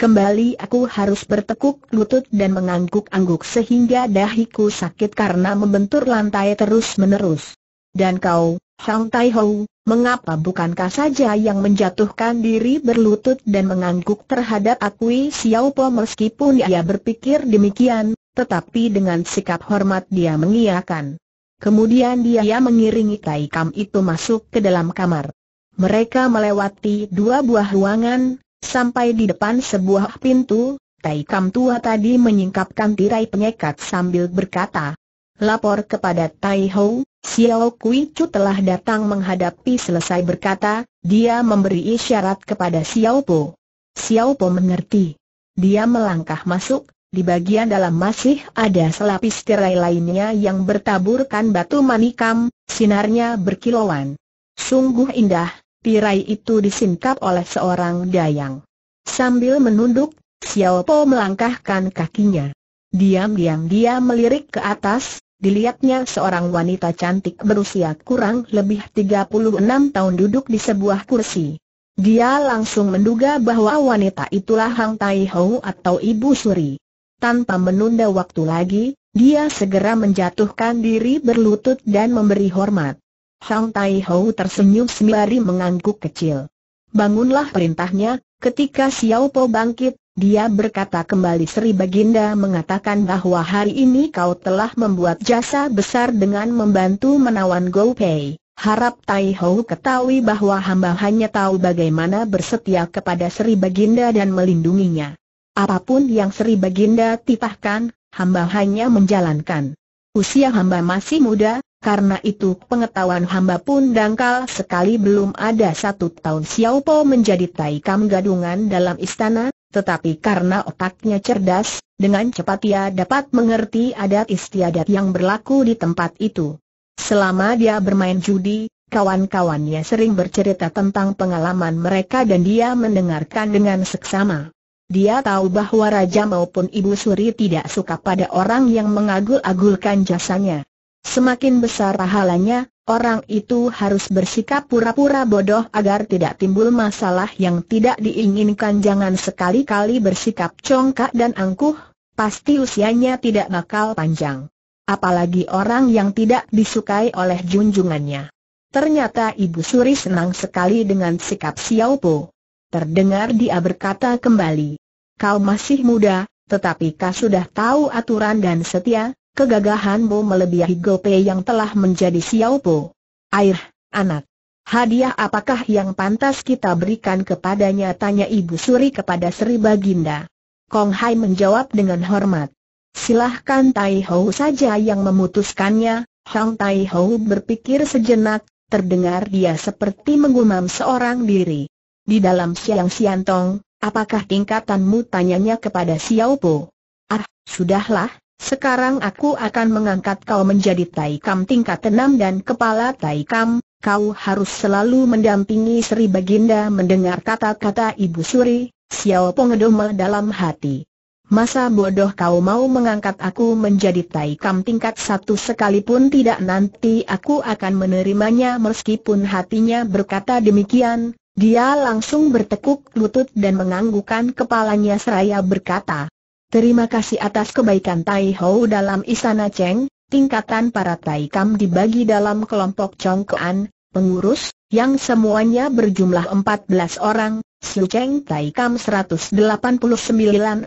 Kembali aku harus bertekuk lutut dan mengangguk-angguk sehingga dahiku sakit karena membentur lantai terus-menerus. Dan kau, Hang Tai Ho, mengapa bukankah saja yang menjatuhkan diri berlutut dan mengangguk terhadap aku Xiao Po meskipun ia berpikir demikian, tetapi dengan sikap hormat dia mengiyakan. Kemudian dia mengiringi Tai Kam itu masuk ke dalam kamar. Mereka melewati dua buah ruangan, sampai di depan sebuah pintu, Tai Kam Tua tadi menyingkapkan tirai penyekat sambil berkata, Lapor kepada Tai Ho. Xiao Kui Chu telah datang menghadapi selesai berkata, dia memberi isyarat kepada Xiao Po. Xiao Po mengerti. Dia melangkah masuk, di bagian dalam masih ada selapis tirai lainnya yang bertaburkan batu manikam, sinarnya berkilauan. Sungguh indah, tirai itu disingkap oleh seorang dayang. Sambil menunduk, Xiao Po melangkahkan kakinya. Diam-diam dia melirik ke atas, dilihatnya seorang wanita cantik berusia kurang lebih 36 tahun duduk di sebuah kursi. Dia langsung menduga bahwa wanita itulah Hang Tai Hou atau Ibu Suri. Tanpa menunda waktu lagi, dia segera menjatuhkan diri berlutut dan memberi hormat. Hang Tai Hou tersenyum sembari mengangguk kecil. Bangunlah perintahnya, ketika Xiao Po bangkit, dia berkata kembali Sri Baginda mengatakan bahwa hari ini kau telah membuat jasa besar dengan membantu menawan Gou Pei. Harap Tai Hou ketahui bahwa hamba hanya tahu bagaimana bersetia kepada Sri Baginda dan melindunginya. Apapun yang Sri Baginda titahkan, hamba hanya menjalankan. Usia hamba masih muda, karena itu pengetahuan hamba pun dangkal sekali belum ada satu tahun Xiao Po menjadi taikam gadungan dalam istana, tetapi karena otaknya cerdas, dengan cepat ia dapat mengerti adat istiadat yang berlaku di tempat itu. Selama dia bermain judi, kawan-kawannya sering bercerita tentang pengalaman mereka dan dia mendengarkan dengan seksama. Dia tahu bahwa raja maupun ibu suri tidak suka pada orang yang mengagul-agulkan jasanya. Semakin besar pahalanya, orang itu harus bersikap pura-pura bodoh agar tidak timbul masalah yang tidak diinginkan. Jangan sekali-kali bersikap congkak dan angkuh, pasti usianya tidak bakal panjang. Apalagi orang yang tidak disukai oleh junjungannya. Ternyata Ibu Suri senang sekali dengan sikap Xiao Po. Terdengar dia berkata kembali, Kau masih muda, tetapi kau sudah tahu aturan dan setia, kegagahanmu melebihi Gope yang telah menjadi Xiaopo. Air, anak. Hadiah apakah yang pantas kita berikan kepadanya? Tanya Ibu Suri kepada Sri Baginda. Kong Hai menjawab dengan hormat. Silahkan Tai Ho saja yang memutuskannya. Hang Tai Ho berpikir sejenak, terdengar dia seperti menggumam seorang diri. Di dalam siang siantong, apakah tingkatanmu? Tanyanya kepada Xiao Po. Ah, sudahlah, sekarang aku akan mengangkat kau menjadi Taikam tingkat enam dan kepala Taikam, kau harus selalu mendampingi Sri Baginda mendengar kata-kata Ibu Suri, Xiao Pongedoma dalam hati. Masa bodoh kau mau mengangkat aku menjadi Taikam tingkat satu sekalipun tidak nanti aku akan menerimanya meskipun hatinya berkata demikian, dia langsung bertekuk lutut dan menganggukkan kepalanya seraya berkata, Terima kasih atas kebaikan Tai Ho dalam Isana Cheng, tingkatan para Tai Kam dibagi dalam kelompok congkoan, pengurus, yang semuanya berjumlah 14 orang, Siu Cheng Tai Kam 189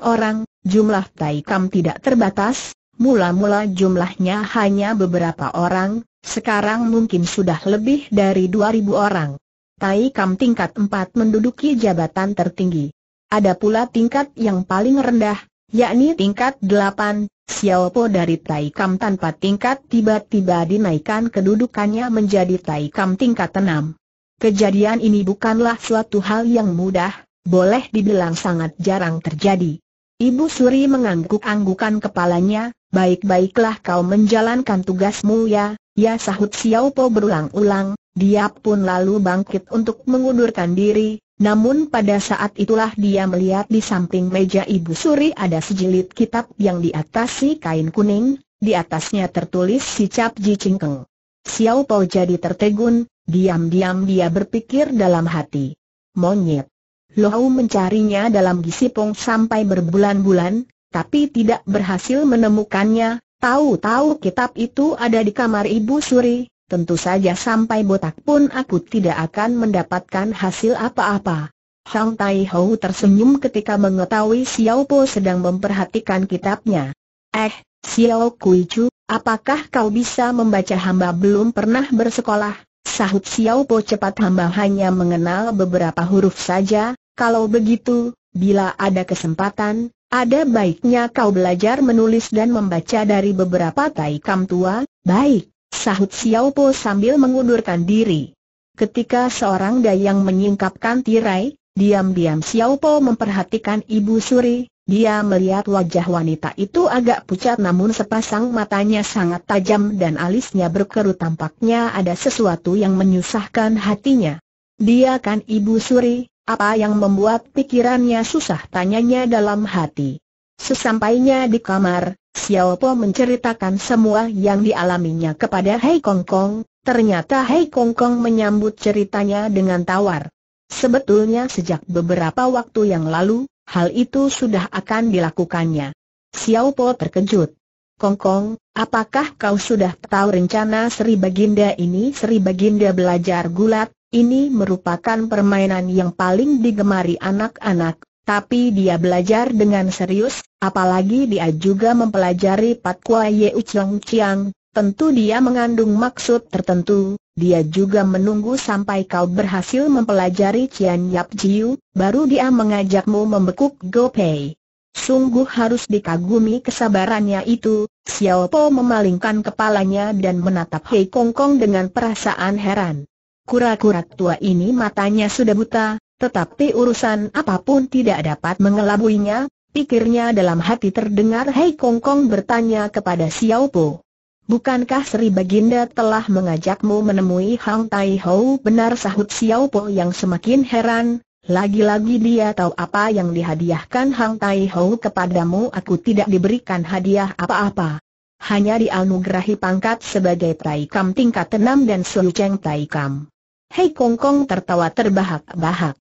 orang, jumlah Tai Kam tidak terbatas, mula-mula jumlahnya hanya beberapa orang, sekarang mungkin sudah lebih dari 2000 orang. Tai Kam tingkat 4 menduduki jabatan tertinggi. Ada pula tingkat yang paling rendah, yakni tingkat 8, Xiaopo dari Taikam tanpa tingkat tiba-tiba dinaikkan kedudukannya menjadi Taikam tingkat 6. Kejadian ini bukanlah suatu hal yang mudah, boleh dibilang sangat jarang terjadi. Ibu Suri mengangguk-anggukan kepalanya, baik-baiklah kau menjalankan tugasmu ya, ya sahut Xiaopo berulang-ulang, dia pun lalu bangkit untuk mengundurkan diri, namun pada saat itulah dia melihat di samping meja Ibu Suri ada sejilid kitab yang diatasi kain kuning, di atasnya tertulis cap Ji Cingkeng. Xiao Pao jadi tertegun, diam-diam dia berpikir dalam hati. Monyet. Lohau mencarinya dalam gisipong sampai berbulan-bulan, tapi tidak berhasil menemukannya, tahu-tahu kitab itu ada di kamar Ibu Suri, tentu saja sampai botak pun aku tidak akan mendapatkan hasil apa-apa. Hang Tai Hou tersenyum ketika mengetahui Xiao Po sedang memperhatikan kitabnya. Eh, Xiao Kui Chu, apakah kau bisa membaca hamba belum pernah bersekolah? Sahut Xiao Po cepat hamba hanya mengenal beberapa huruf saja, kalau begitu, bila ada kesempatan, ada baiknya kau belajar menulis dan membaca dari beberapa taikam tua, baik. Sahut Xiao Po sambil mengundurkan diri. Ketika seorang dayang menyingkapkan tirai, diam-diam Xiao Po memperhatikan ibu suri, dia melihat wajah wanita itu agak pucat namun sepasang matanya sangat tajam dan alisnya berkerut tampaknya ada sesuatu yang menyusahkan hatinya. Dia kan ibu suri, apa yang membuat pikirannya susah tanyanya dalam hati. Sesampainya di kamar, Xiao Po menceritakan semua yang dialaminya kepada Hei Kong Kong, ternyata Hei Kong Kong menyambut ceritanya dengan tawar. Sebetulnya sejak beberapa waktu yang lalu, hal itu sudah akan dilakukannya. Xiao Po terkejut. Kong Kong, apakah kau sudah tahu rencana Sri Baginda ini? Sri Baginda belajar gulat, ini merupakan permainan yang paling digemari anak-anak, tapi dia belajar dengan serius, apalagi dia juga mempelajari patwa Ye Ucheng Chiang, tentu dia mengandung maksud tertentu, dia juga menunggu sampai kau berhasil mempelajari Cian Yap Jiu, baru dia mengajakmu membekuk Go Pei. Sungguh harus dikagumi kesabarannya itu, Xiao Po memalingkan kepalanya dan menatap Hei Kong Kong dengan perasaan heran. Kura-kura tua ini matanya sudah buta, tetapi urusan apapun tidak dapat mengelabuinya, pikirnya dalam hati terdengar Hei Kong Kong bertanya kepada Xiao Po. Bukankah Sri Baginda telah mengajakmu menemui Hang Tai Hou? Benar sahut Xiao Po yang semakin heran, lagi-lagi dia tahu apa yang dihadiahkan Hang Tai Hou kepadamu aku tidak diberikan hadiah apa-apa. Hanya dianugerahi pangkat sebagai Tai Kam tingkat 6 dan Su Cheng Tai Kam. Hei Kong Kong tertawa terbahak-bahak.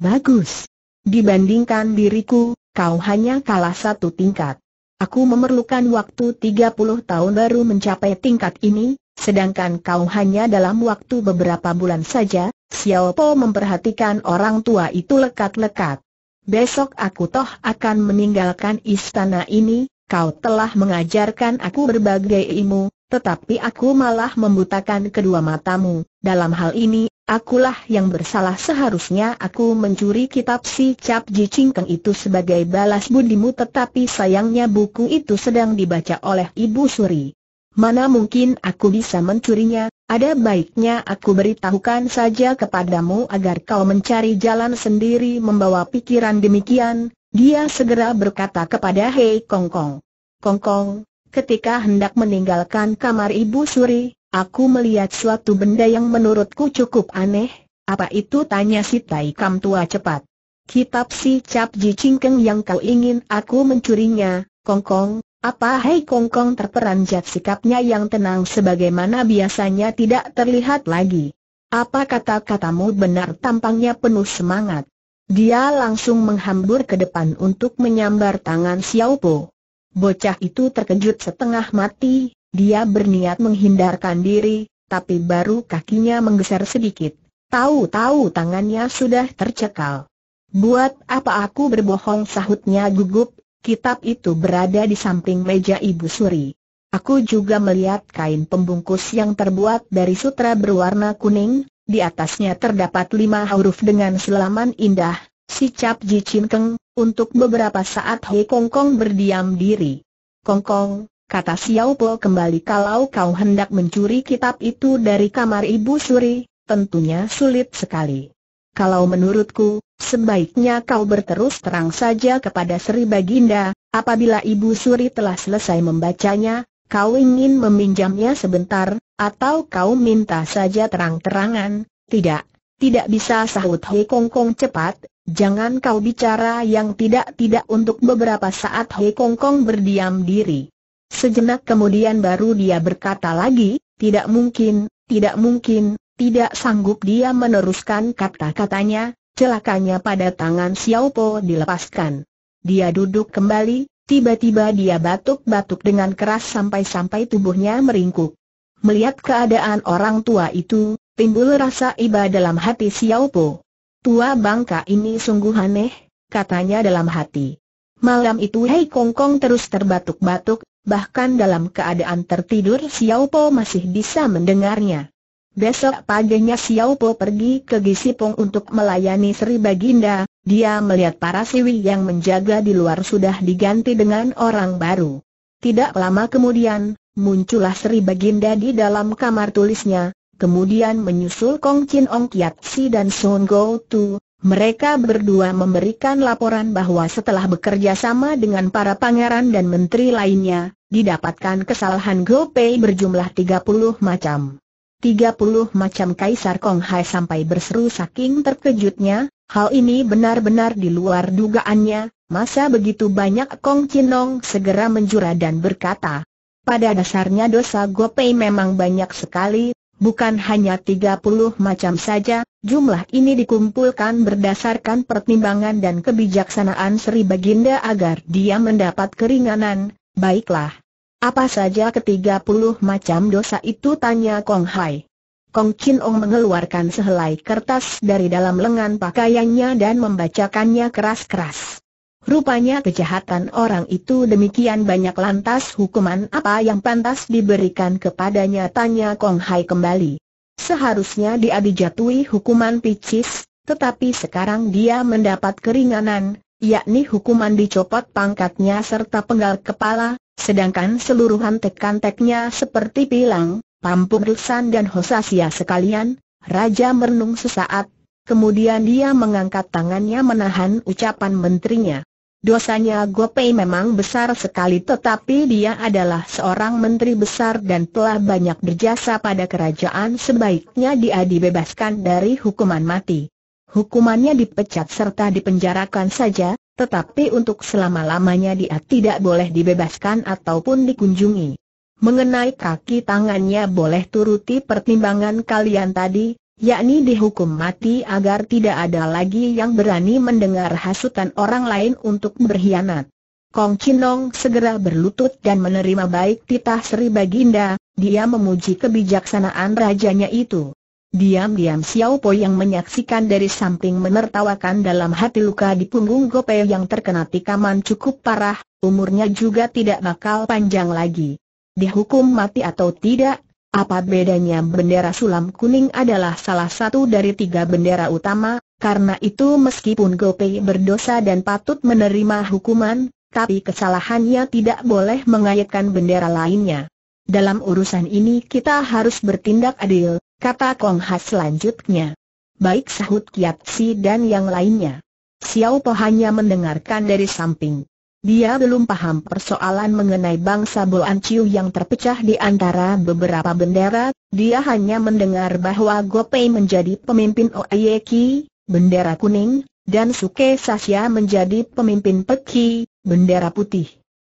Bagus. Dibandingkan diriku, kau hanya kalah satu tingkat. Aku memerlukan waktu 30 tahun baru mencapai tingkat ini, sedangkan kau hanya dalam waktu beberapa bulan saja, Xiao Po memperhatikan orang tua itu lekat-lekat. Besok aku toh akan meninggalkan istana ini, kau telah mengajarkan aku berbagai ilmu, tetapi aku malah membutakan kedua matamu, dalam hal ini, akulah yang bersalah seharusnya aku mencuri kitab si Cap Ji itu sebagai balas budimu tetapi sayangnya buku itu sedang dibaca oleh Ibu Suri. Mana mungkin aku bisa mencurinya, ada baiknya aku beritahukan saja kepadamu agar kau mencari jalan sendiri membawa pikiran demikian, dia segera berkata kepada Hei Kongkong, Kongkong. Kong, Ketika hendak meninggalkan kamar Ibu Suri, aku melihat suatu benda yang menurutku cukup aneh. Apa itu tanya si Tai Kam tua cepat. Kitab si Cap Ji Cingkeng yang kau ingin aku mencurinya, Kongkong, apa Hei Kongkong terperanjat sikapnya yang tenang sebagaimana biasanya tidak terlihat lagi. Apa kata-katamu benar tampangnya penuh semangat. Dia langsung menghambur ke depan untuk menyambar tangan Xiao Po. Bocah itu terkejut setengah mati, dia berniat menghindarkan diri, tapi baru kakinya menggeser sedikit. Tahu-tahu tangannya sudah tercekal. Buat apa aku berbohong sahutnya gugup, kitab itu berada di samping meja Ibu Suri. Aku juga melihat kain pembungkus yang terbuat dari sutra berwarna kuning, di atasnya terdapat lima huruf dengan selaman indah, si Cap Ji Chin Keng, untuk beberapa saat Hei Kong Kong berdiam diri. Kong Kong, kata Xiao Po kembali kalau kau hendak mencuri kitab itu dari kamar ibu suri, tentunya sulit sekali. Kalau menurutku, sebaiknya kau berterus terang saja kepada Sri Baginda, apabila ibu suri telah selesai membacanya, kau ingin meminjamnya sebentar, atau kau minta saja terang-terangan, tidak, tidak bisa sahut Hei Kong Kong cepat, Jangan kau bicara yang tidak-tidak untuk beberapa saat Hei Kong Kong berdiam diri. Sejenak kemudian baru dia berkata lagi, tidak mungkin, tidak mungkin, tidak sanggup dia meneruskan kata-katanya, celakanya pada tangan Xiao Po dilepaskan. Dia duduk kembali, tiba-tiba dia batuk-batuk dengan keras sampai-sampai tubuhnya meringkuk. Melihat keadaan orang tua itu, timbul rasa iba dalam hati Xiao Po. Tua bangka ini sungguh aneh, katanya dalam hati. Malam itu Hei Kong Kong terus terbatuk-batuk, bahkan dalam keadaan tertidur Xiao Po masih bisa mendengarnya. Besok paginya Xiao Po pergi ke Gisipong untuk melayani Sri Baginda, dia melihat para siwi yang menjaga di luar sudah diganti dengan orang baru. Tidak lama kemudian, muncullah Sri Baginda di dalam kamar tulisnya, kemudian menyusul Kong Chin Ong Kiat Si dan Song Go Tu, mereka berdua memberikan laporan bahwa setelah bekerja sama dengan para pangeran dan menteri lainnya, didapatkan kesalahan Go Pei berjumlah 30 macam. 30 macam Kaisar Kong Hai sampai berseru saking terkejutnya, hal ini benar-benar di luar dugaannya, masa begitu banyak Kong Chinong segera menjura dan berkata, pada dasarnya dosa Gopei memang banyak sekali, Bukan hanya 30 macam saja, jumlah ini dikumpulkan berdasarkan pertimbangan dan kebijaksanaan Sri Baginda agar dia mendapat keringanan, baiklah. Apa saja ke-30 macam dosa itu tanya Kong Hai. Kong Chin Ong mengeluarkan sehelai kertas dari dalam lengan pakaiannya dan membacakannya keras-keras. Rupanya kejahatan orang itu demikian banyak lantas hukuman apa yang pantas diberikan kepadanya tanya Kong Hai kembali. Seharusnya dia dijatuhi hukuman picis, tetapi sekarang dia mendapat keringanan, yakni hukuman dicopot pangkatnya serta penggal kepala, sedangkan seluruhan tekan-teknya seperti pilang, pampung rusan dan hosasia sekalian, Raja merenung sesaat, kemudian dia mengangkat tangannya menahan ucapan menterinya. Dosanya Gopei memang besar sekali tetapi dia adalah seorang menteri besar dan telah banyak berjasa pada kerajaan sebaiknya dia dibebaskan dari hukuman mati. Hukumannya dipecat serta dipenjarakan saja, tetapi untuk selama-lamanya dia tidak boleh dibebaskan ataupun dikunjungi. Mengenai kaki tangannya boleh turuti pertimbangan kalian tadi, yakni dihukum mati agar tidak ada lagi yang berani mendengar hasutan orang lain untuk berkhianat. Kong Chinong segera berlutut dan menerima baik titah Sri Baginda, dia memuji kebijaksanaan rajanya itu. Diam-diam Xiao Po yang menyaksikan dari samping menertawakan dalam hati luka di punggung Gope yang terkena tikaman cukup parah, umurnya juga tidak bakal panjang lagi. Dihukum mati atau tidak, apa bedanya bendera sulam kuning adalah salah satu dari tiga bendera utama, karena itu meskipun Gopei berdosa dan patut menerima hukuman, tapi kesalahannya tidak boleh mengayatkan bendera lainnya. Dalam urusan ini kita harus bertindak adil, kata Kong Ha selanjutnya. Baik sahut Kiat Si dan yang lainnya. Xiao Po hanya mendengarkan dari samping. Dia belum paham persoalan mengenai bangsa Boan Chiu yang terpecah di antara beberapa bendera, dia hanya mendengar bahwa Gopei menjadi pemimpin Oeyeki, bendera kuning, dan Suke Sasya menjadi pemimpin Peki, bendera putih.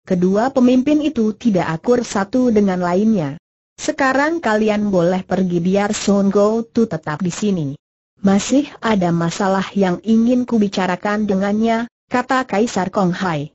Kedua pemimpin itu tidak akur satu dengan lainnya. Sekarang kalian boleh pergi biar Son Go Tu tetap di sini. Masih ada masalah yang ingin kubicarakan dengannya, kata Kaisar Kong Hai.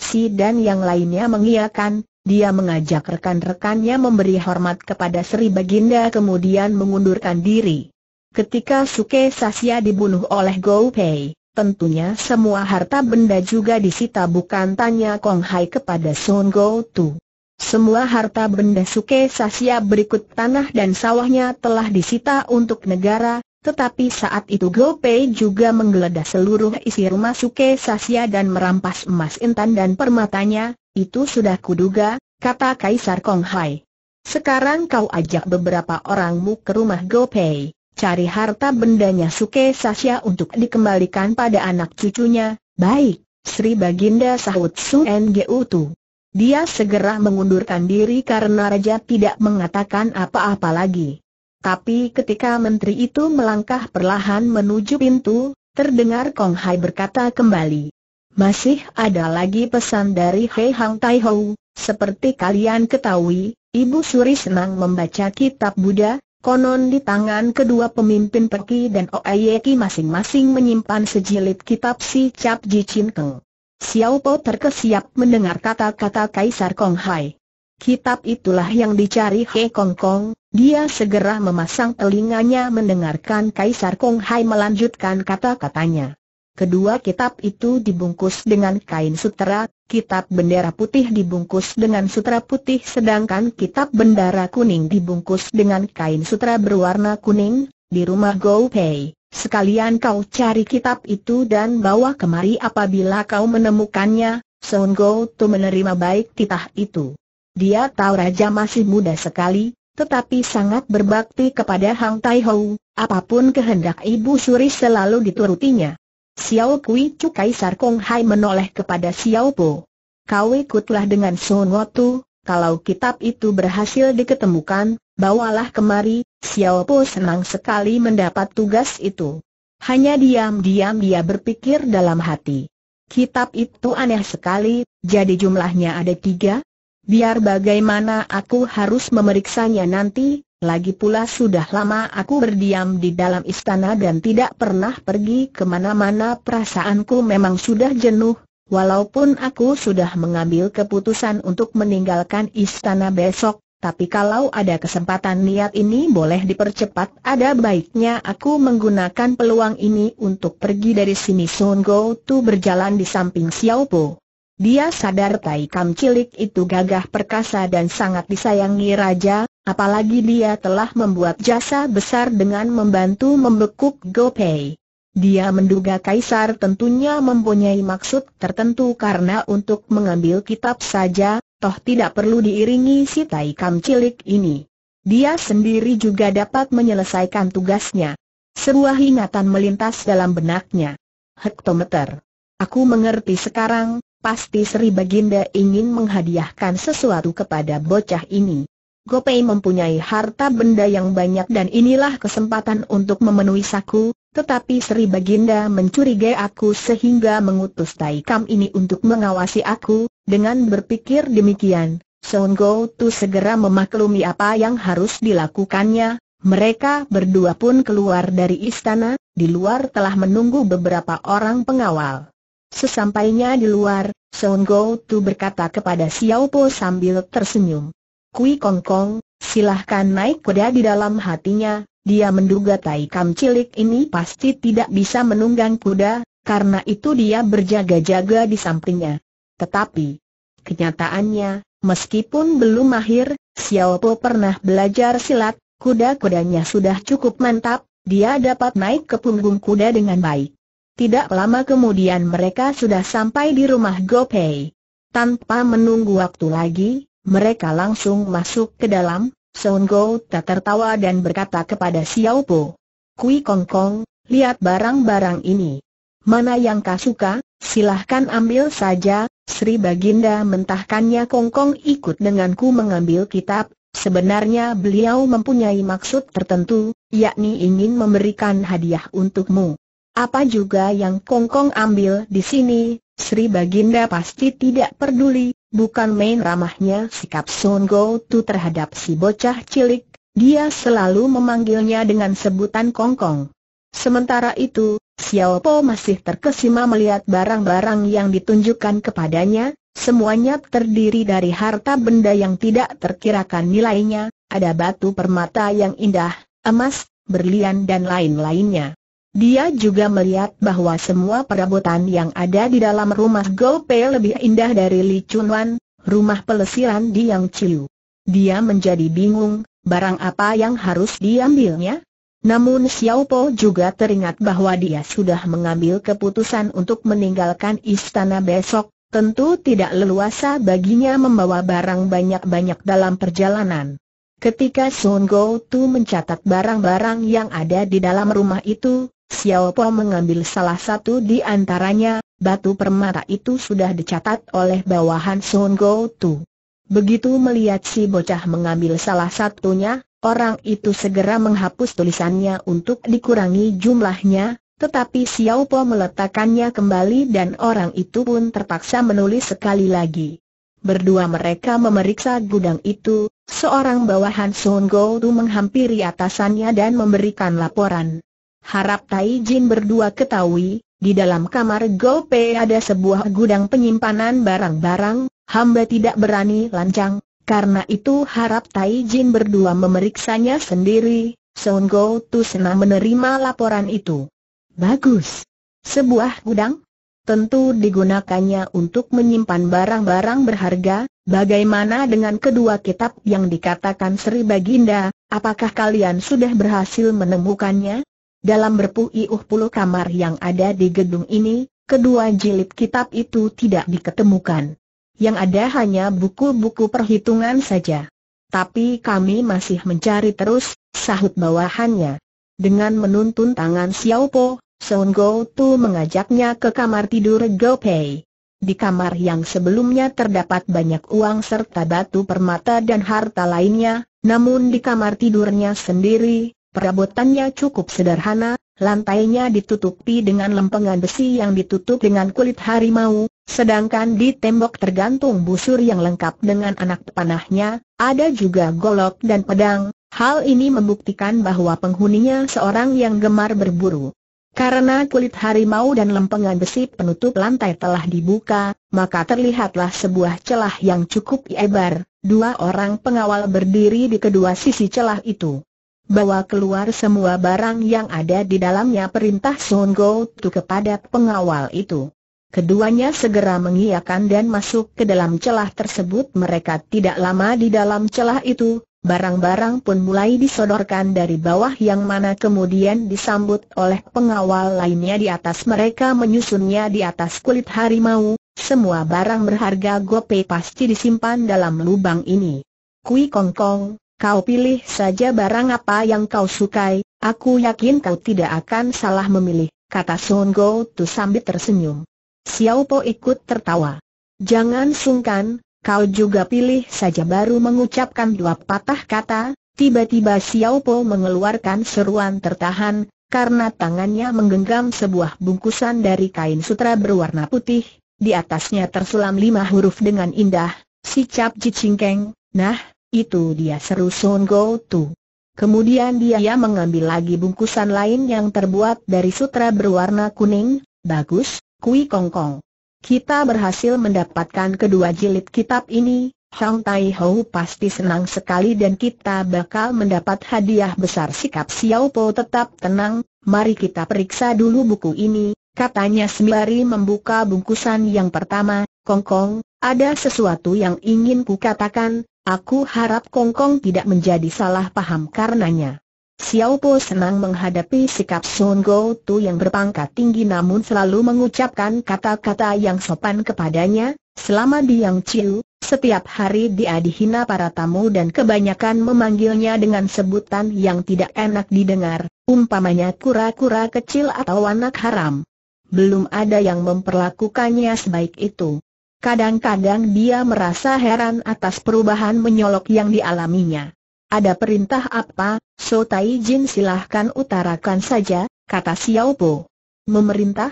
Si dan yang lainnya mengiakan, dia mengajak rekan-rekannya memberi hormat kepada Sri Baginda kemudian mengundurkan diri. Ketika Suke Sasya dibunuh oleh Gou Pei, tentunya semua harta benda juga disita bukan tanya Kong Hai kepada Sun Go Tu. Semua harta benda Suke Sasya berikut tanah dan sawahnya telah disita untuk negara, tetapi saat itu Gopei juga menggeledah seluruh isi rumah Suke Sasya dan merampas emas intan dan permatanya, itu sudah kuduga, kata Kaisar Kong Hai. Sekarang kau ajak beberapa orangmu ke rumah Gopei, cari harta bendanya Suke Sasya untuk dikembalikan pada anak cucunya, baik, Sri Baginda sahut Suen Geutu. Dia segera mengundurkan diri karena Raja tidak mengatakan apa-apa lagi. Tapi ketika menteri itu melangkah perlahan menuju pintu, terdengar Kong Hai berkata kembali. Masih ada lagi pesan dari Hei Hang Tai Ho, seperti kalian ketahui, Ibu Suri senang membaca kitab Buddha, konon di tangan kedua pemimpin Peki dan Oeyeki masing-masing menyimpan sejilid kitab si Cap Ji Chin Teng. Xiao Po terkesiap mendengar kata-kata Kaisar Kong Hai. Kitab itulah yang dicari He Kong Kong, dia segera memasang telinganya mendengarkan Kaisar Kong Hai melanjutkan kata-katanya. Kedua kitab itu dibungkus dengan kain sutera, kitab bendera putih dibungkus dengan sutera putih sedangkan kitab bendera kuning dibungkus dengan kain sutera berwarna kuning, di rumah Gou Pei. Sekalian kau cari kitab itu dan bawa kemari apabila kau menemukannya, Sun Gou Tu menerima baik titah itu. Dia tahu raja masih muda sekali, tetapi sangat berbakti kepada Hang Tai Hou, apapun kehendak ibu suri selalu diturutinya. Xiao Kui Chu Kaisar Kong Hai menoleh kepada Xiao Po. Kau ikutlah dengan Sun Wotu, kalau kitab itu berhasil diketemukan, bawalah kemari, Xiao Po senang sekali mendapat tugas itu. Hanya diam-diam dia berpikir dalam hati. Kitab itu aneh sekali, jadi jumlahnya ada tiga, Biar bagaimana aku harus memeriksanya nanti, lagi pula sudah lama aku berdiam di dalam istana dan tidak pernah pergi kemana-mana perasaanku memang sudah jenuh, walaupun aku sudah mengambil keputusan untuk meninggalkan istana besok, tapi kalau ada kesempatan niat ini boleh dipercepat ada baiknya aku menggunakan peluang ini untuk pergi dari sini Sun Go Tu berjalan di samping Xiao Po. Dia sadar Taikam cilik itu gagah perkasa dan sangat disayangi raja, apalagi dia telah membuat jasa besar dengan membantu membekuk Gopei. Dia menduga Kaisar tentunya mempunyai maksud tertentu karena untuk mengambil kitab saja, toh tidak perlu diiringi si Taikam cilik ini. Dia sendiri juga dapat menyelesaikan tugasnya. Sebuah ingatan melintas dalam benaknya. Hektometer. Aku mengerti sekarang, Pasti Sri Baginda ingin menghadiahkan sesuatu kepada bocah ini. Gopei mempunyai harta benda yang banyak dan inilah kesempatan untuk memenuhi saku, tetapi Sri Baginda mencurigai aku sehingga mengutus Taikam ini untuk mengawasi aku, dengan berpikir demikian, Song Go Tu segera memaklumi apa yang harus dilakukannya, mereka berdua pun keluar dari istana, di luar telah menunggu beberapa orang pengawal. Sesampainya di luar, Song Go Tu berkata kepada Xiao Po sambil tersenyum. Kui Kong Kong, silahkan naik kuda di dalam hatinya, dia menduga Tai Kam cilik ini pasti tidak bisa menunggang kuda, karena itu dia berjaga-jaga di sampingnya. Tetapi, kenyataannya, meskipun belum mahir, Xiao Po pernah belajar silat, kuda-kudanya sudah cukup mantap, dia dapat naik ke punggung kuda dengan baik. Tidak lama kemudian mereka sudah sampai di rumah Gopei. Tanpa menunggu waktu lagi, mereka langsung masuk ke dalam, Son Go tak tertawa dan berkata kepada Xiao Po. Kui Kong Kong, lihat barang-barang ini. Mana yang kau suka, silahkan ambil saja, Sri Baginda mentahkannya Kong Kong ikut denganku mengambil kitab, sebenarnya beliau mempunyai maksud tertentu, yakni ingin memberikan hadiah untukmu. Apa juga yang Kongkong ambil di sini, Sri Baginda pasti tidak peduli, bukan main ramahnya sikap Sun Go Tu terhadap si bocah cilik, dia selalu memanggilnya dengan sebutan Kongkong. Sementara itu, Xiao Po masih terkesima melihat barang-barang yang ditunjukkan kepadanya, semuanya terdiri dari harta benda yang tidak terkirakan nilainya, ada batu permata yang indah, emas, berlian dan lain-lainnya. Dia juga melihat bahwa semua perabotan yang ada di dalam rumah Gope lebih indah dari Li Chunwan, rumah pelesiran di Yang Chiu. Dia menjadi bingung, barang apa yang harus diambilnya? Namun Xiao Po juga teringat bahwa dia sudah mengambil keputusan untuk meninggalkan istana besok, tentu tidak leluasa baginya membawa barang banyak-banyak dalam perjalanan. Ketika Sun Go Tu mencatat barang-barang yang ada di dalam rumah itu, Xiao Po mengambil salah satu di antaranya, batu permata itu sudah dicatat oleh bawahan Sun Go Tu. Begitu melihat si bocah mengambil salah satunya, orang itu segera menghapus tulisannya untuk dikurangi jumlahnya, tetapi Xiao Po meletakkannya kembali dan orang itu pun terpaksa menulis sekali lagi. Berdua mereka memeriksa gudang itu, seorang bawahan Sun Go Tu menghampiri atasannya dan memberikan laporan. Harap Tai Jin berdua ketahui, di dalam kamar Gope ada sebuah gudang penyimpanan barang-barang, hamba tidak berani lancang, karena itu harap Tai Jin berdua memeriksanya sendiri, Son Go Tu senang menerima laporan itu. Bagus. Sebuah gudang? Tentu digunakannya untuk menyimpan barang-barang berharga, bagaimana dengan kedua kitab yang dikatakan Sri Baginda, apakah kalian sudah berhasil menemukannya? Dalam berpuluh puluh kamar yang ada di gedung ini, kedua jilid kitab itu tidak diketemukan. Yang ada hanya buku-buku perhitungan saja. Tapi kami masih mencari terus, sahut bawahannya. Dengan menuntun tangan Xiao Po. Song Go Tu mengajaknya ke kamar tidur Go Pei. Di kamar yang sebelumnya terdapat banyak uang serta batu permata dan harta lainnya, namun di kamar tidurnya sendiri, Perabotannya cukup sederhana, lantainya ditutupi dengan lempengan besi yang ditutup dengan kulit harimau, sedangkan di tembok tergantung busur yang lengkap dengan anak panahnya, ada juga golok dan pedang. Hal ini membuktikan bahwa penghuninya seorang yang gemar berburu. Karena kulit harimau dan lempengan besi penutup lantai telah dibuka, maka terlihatlah sebuah celah yang cukup lebar. Dua orang pengawal berdiri di kedua sisi celah itu bawa keluar semua barang yang ada di dalamnya perintah Sun Go Tu kepada pengawal itu. Keduanya segera mengiyakan dan masuk ke dalam celah tersebut mereka tidak lama di dalam celah itu, barang-barang pun mulai disodorkan dari bawah yang mana kemudian disambut oleh pengawal lainnya di atas mereka menyusunnya di atas kulit harimau, semua barang berharga gope pasti disimpan dalam lubang ini. Kui Kong Kong, Kau pilih saja barang apa yang kau sukai, aku yakin kau tidak akan salah memilih, kata Sun Go Tu sambil tersenyum. Xiao Po ikut tertawa. Jangan sungkan, kau juga pilih saja baru mengucapkan dua patah kata, tiba-tiba Xiao Po mengeluarkan seruan tertahan, karena tangannya menggenggam sebuah bungkusan dari kain sutra berwarna putih, di atasnya tersulam lima huruf dengan indah, si cap jicingkeng, nah, itu dia seru Sun Go Tu. Kemudian dia mengambil lagi bungkusan lain yang terbuat dari sutra berwarna kuning, bagus, kui kongkong. Kita berhasil mendapatkan kedua jilid kitab ini, Hang Tai Hou pasti senang sekali dan kita bakal mendapat hadiah besar sikap Xiao Po tetap tenang, mari kita periksa dulu buku ini, katanya sembari membuka bungkusan yang pertama, Kongkong, Kong, ada sesuatu yang ingin ku katakan. Aku harap Kongkong tidak menjadi salah paham karenanya. Xiao Po senang menghadapi sikap Sun Go Tu yang berpangkat tinggi namun selalu mengucapkan kata-kata yang sopan kepadanya, selama di Yang Chiu, setiap hari dia dihina para tamu dan kebanyakan memanggilnya dengan sebutan yang tidak enak didengar, umpamanya kura-kura kecil atau anak haram. Belum ada yang memperlakukannya sebaik itu. Kadang-kadang dia merasa heran atas perubahan menyolok yang dialaminya. Ada perintah apa, So Tai Jin silahkan utarakan saja, kata Xiao Po. Memerintah?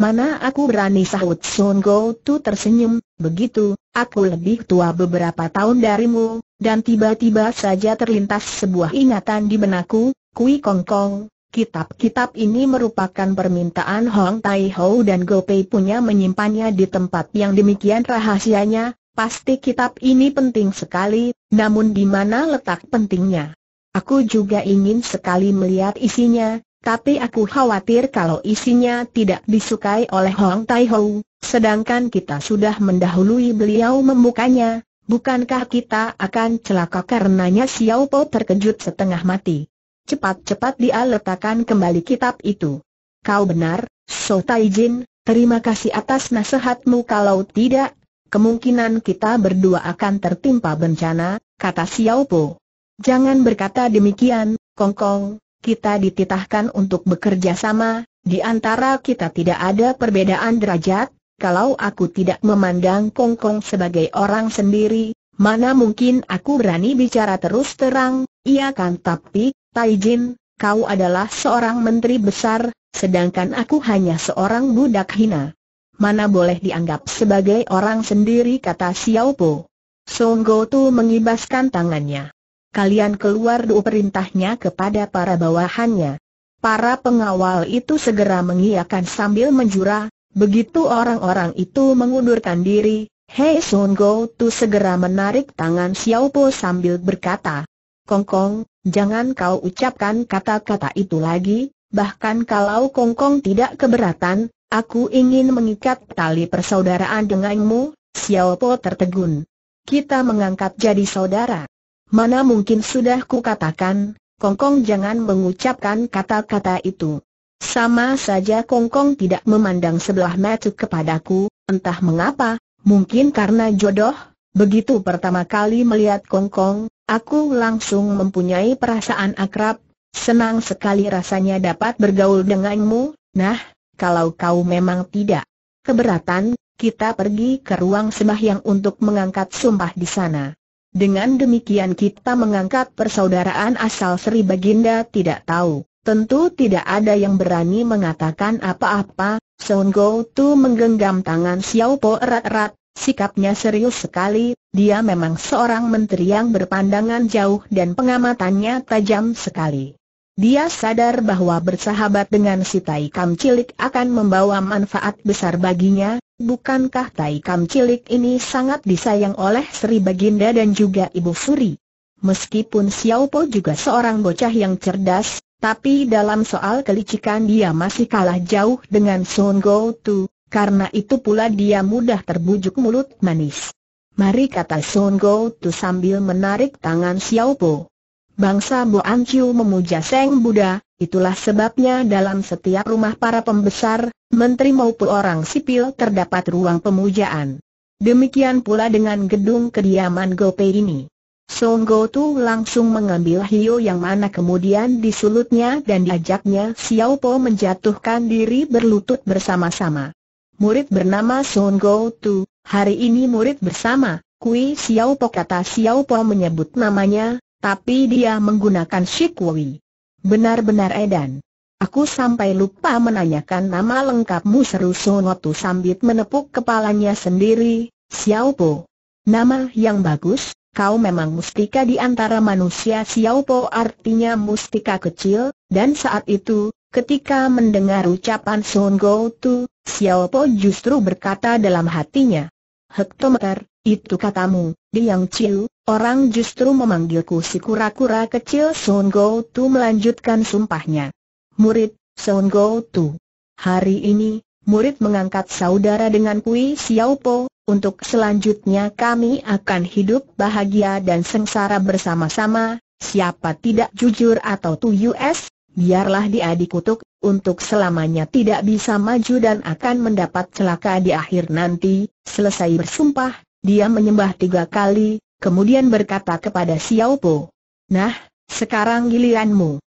Mana aku berani sahut Sun Go Tu tersenyum, begitu, aku lebih tua beberapa tahun darimu, dan tiba-tiba saja terlintas sebuah ingatan di benakku, Kui Kong Kong, Kitab-kitab ini merupakan permintaan Hong Tai Ho dan Go Pei punya menyimpannya di tempat yang demikian rahasianya, pasti kitab ini penting sekali, namun di mana letak pentingnya? Aku juga ingin sekali melihat isinya, tapi aku khawatir kalau isinya tidak disukai oleh Hong Tai Ho, sedangkan kita sudah mendahului beliau membukanya, bukankah kita akan celaka karenanya Xiao Po terkejut setengah mati? Cepat-cepat dia letakkan kembali kitab itu. Kau benar, So Taijin, terima kasih atas nasihatmu kalau tidak, kemungkinan kita berdua akan tertimpa bencana, kata Xiao Po. Jangan berkata demikian, Kong Kong, kita dititahkan untuk bekerja sama, di antara kita tidak ada perbedaan derajat, kalau aku tidak memandang Kong Kong sebagai orang sendiri, mana mungkin aku berani bicara terus terang, iya kan tapi, Tai Jin, kau adalah seorang menteri besar, sedangkan aku hanya seorang budak hina. Mana boleh dianggap sebagai orang sendiri kata Xiao Po. Song Go Tu mengibaskan tangannya. Kalian keluar dulu perintahnya kepada para bawahannya. Para pengawal itu segera mengiakan sambil menjura, begitu orang-orang itu mengundurkan diri, Hei Song Go Tu segera menarik tangan Xiao Po sambil berkata, Kongkong, jangan kau ucapkan kata-kata itu lagi, bahkan kalau Kongkong tidak keberatan, aku ingin mengikat tali persaudaraan denganmu, Xiao Po tertegun. Kita mengangkat jadi saudara. Mana mungkin sudah ku kukatakan, Kongkong jangan mengucapkan kata-kata itu. Sama saja Kongkong tidak memandang sebelah mata kepadaku, entah mengapa, mungkin karena jodoh, begitu pertama kali melihat Kongkong, Aku langsung mempunyai perasaan akrab, senang sekali rasanya dapat bergaul denganmu, nah, kalau kau memang tidak keberatan, kita pergi ke ruang sembahyang untuk mengangkat sumpah di sana. Dengan demikian kita mengangkat persaudaraan asal Sri Baginda tidak tahu. Tentu tidak ada yang berani mengatakan apa-apa, Songgo Tu menggenggam tangan Xiao Po erat-erat, Sikapnya serius sekali, dia memang seorang menteri yang berpandangan jauh dan pengamatannya tajam sekali. Dia sadar bahwa bersahabat dengan si Tai Cilik akan membawa manfaat besar baginya, bukankah Tai Kam Cilik ini sangat disayang oleh Sri Baginda dan juga Ibu Suri? Meskipun Xiao Po juga seorang bocah yang cerdas, tapi dalam soal kelicikan dia masih kalah jauh dengan Sun Go Tu, karena itu pula dia mudah terbujuk mulut manis. Mari kata Song Go Tu sambil menarik tangan Xiao Po. Bangsa An Chiu memuja Seng Buddha, itulah sebabnya dalam setiap rumah para pembesar, menteri maupun orang sipil terdapat ruang pemujaan. Demikian pula dengan gedung kediaman Gopei ini. Song Go Tu langsung mengambil hiu yang mana kemudian disulutnya dan diajaknya Xiao Po menjatuhkan diri berlutut bersama-sama murid bernama Sun Go Tu, hari ini murid bersama, Kui Xiao Po kata Xiao Po menyebut namanya, tapi dia menggunakan Shikwi. Benar-benar edan. Aku sampai lupa menanyakan nama lengkapmu seru Sun Go Tu sambit menepuk kepalanya sendiri, Xiao Po. Nama yang bagus, kau memang mustika di antara manusia Xiao Po artinya mustika kecil, dan saat itu, Ketika mendengar ucapan Sun Go Tu, Xiao Po justru berkata dalam hatinya. Hektometer, itu katamu, Diang Chiu, orang justru memanggilku si kura-kura kecil Sun Go Tu melanjutkan sumpahnya. Murid, Sun Go Tu. Hari ini, murid mengangkat saudara dengan Kui Xiao Po, untuk selanjutnya kami akan hidup bahagia dan sengsara bersama-sama, siapa tidak jujur atau tuyus, biarlah dia dikutuk, untuk selamanya tidak bisa maju dan akan mendapat celaka di akhir nanti. Selesai bersumpah, dia menyembah tiga kali, kemudian berkata kepada Xiao Po, Nah, sekarang giliranmu.